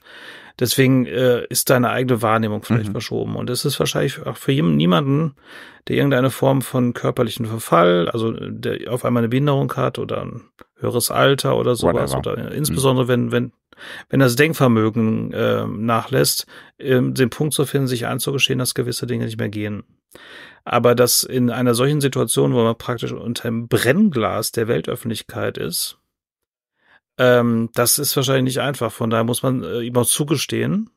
Deswegen äh, ist deine eigene Wahrnehmung vielleicht mhm. verschoben. Und es ist wahrscheinlich auch für niemanden, der irgendeine Form von körperlichen Verfall, also äh, der auf einmal eine Behinderung hat oder ein höheres Alter oder sowas, Whatever. oder äh, mhm. insbesondere mhm. wenn, wenn, wenn das Denkvermögen äh, nachlässt, äh, den Punkt zu finden, sich einzugestehen, dass gewisse Dinge nicht mehr gehen. Aber dass in einer solchen Situation, wo man praktisch unter dem Brennglas der Weltöffentlichkeit ist, ähm, das ist wahrscheinlich nicht einfach. Von daher muss man äh, ihm auch zugestehen,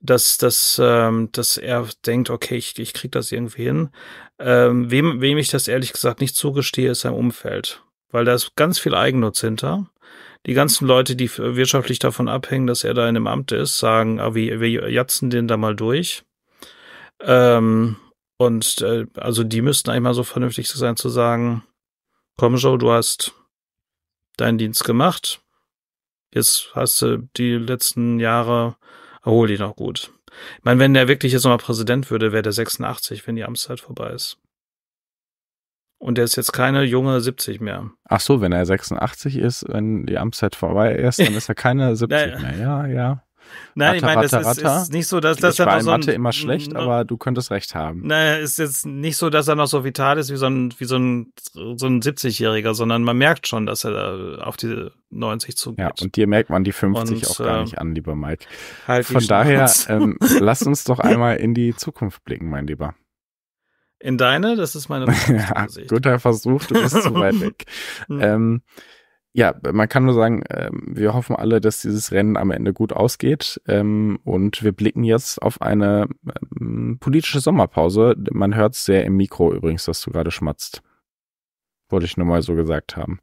dass, dass, ähm, dass er denkt, okay, ich, ich krieg das irgendwie hin. Ähm, wem, wem ich das ehrlich gesagt nicht zugestehe, ist sein Umfeld. Weil da ist ganz viel Eigennutz hinter. Die ganzen Leute, die wirtschaftlich davon abhängen, dass er da in dem Amt ist, sagen, ah, wir, wir jatzen den da mal durch. Ähm, und äh, also die müssten eigentlich mal so vernünftig sein zu sagen, komm Joe, du hast deinen Dienst gemacht. Jetzt hast du die letzten Jahre, erhol dich noch gut. Ich meine, wenn der wirklich jetzt nochmal Präsident würde, wäre der 86, wenn die Amtszeit vorbei ist. Und der ist jetzt keine junge 70 mehr. Ach so, wenn er 86 ist, wenn die Amtszeit vorbei ist, dann ist er keine 70 mehr. Ja, ja. Nein, ich meine, es ist, ist, nicht so, dass das dann so ein, Mathe immer schlecht, mm, mm. aber du könntest recht haben. Naja, ist jetzt nicht so, dass er noch so vital ist wie so ein, wie so ein, so ein 70-Jähriger, sondern man merkt schon, dass er da auf die 90 zugeht. Ja, und dir merkt man die 50 und, auch gar äh, nicht an, lieber Mike. Halt Von daher, ähm, lass uns doch einmal in die Zukunft blicken, mein Lieber. In deine? Das ist meine. ja, guter Versuch, du bist zu weit weg. ähm, ja, man kann nur sagen, ähm, wir hoffen alle, dass dieses Rennen am Ende gut ausgeht. Ähm, und wir blicken jetzt auf eine ähm, politische Sommerpause. Man hört es sehr im Mikro übrigens, dass du gerade schmatzt. Wollte ich nur mal so gesagt haben.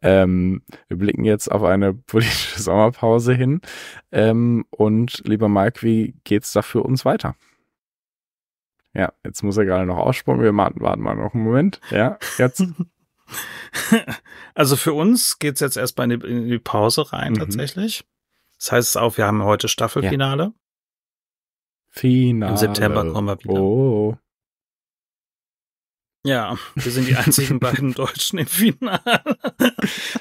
wir blicken jetzt auf eine politische Sommerpause hin. und lieber Mike, wie geht's da für uns weiter? Ja, jetzt muss er gerade noch aussprungen. Wir warten, warten mal noch einen Moment. Ja, jetzt. also für uns geht es jetzt erstmal in die, in die Pause rein mhm. tatsächlich. Das heißt auch, wir haben heute Staffelfinale. Ja. Finale. Im September kommen wir wieder. Oh. Ja, wir sind die einzigen beiden Deutschen im Finale.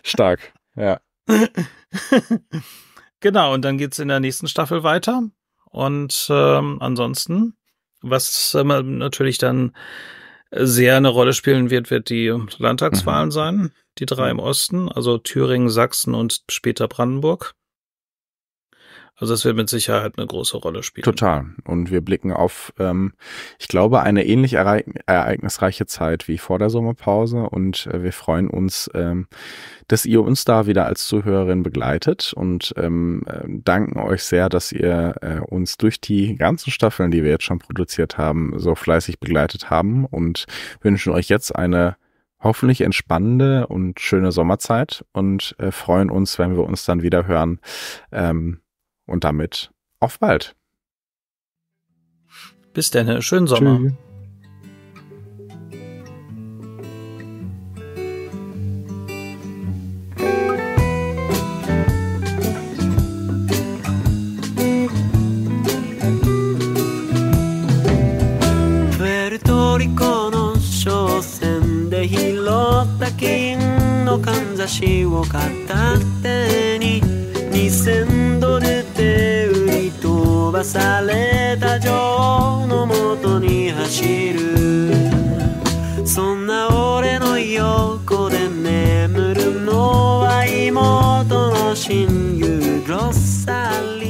Stark, ja. genau, und dann geht es in der nächsten Staffel weiter. Und ähm, ansonsten, was äh, natürlich dann sehr eine Rolle spielen wird, wird die Landtagswahlen mhm. sein, die drei im mhm. Osten, also Thüringen, Sachsen und später Brandenburg. Also das wird mit Sicherheit eine große Rolle spielen. Total. Und wir blicken auf, ähm, ich glaube, eine ähnlich ereignisreiche Zeit wie vor der Sommerpause. Und äh, wir freuen uns, ähm, dass ihr uns da wieder als Zuhörerin begleitet und ähm, äh, danken euch sehr, dass ihr äh, uns durch die ganzen Staffeln, die wir jetzt schon produziert haben, so fleißig begleitet haben und wünschen euch jetzt eine hoffentlich entspannende und schöne Sommerzeit und äh, freuen uns, wenn wir uns dann wieder hören. Ähm, und damit auf bald. Bis dann, schönen Sommer. Tschüss. 日を語ってされた女王のもとに走るそんな俺の横で眠るのは妹の親友ロッサリ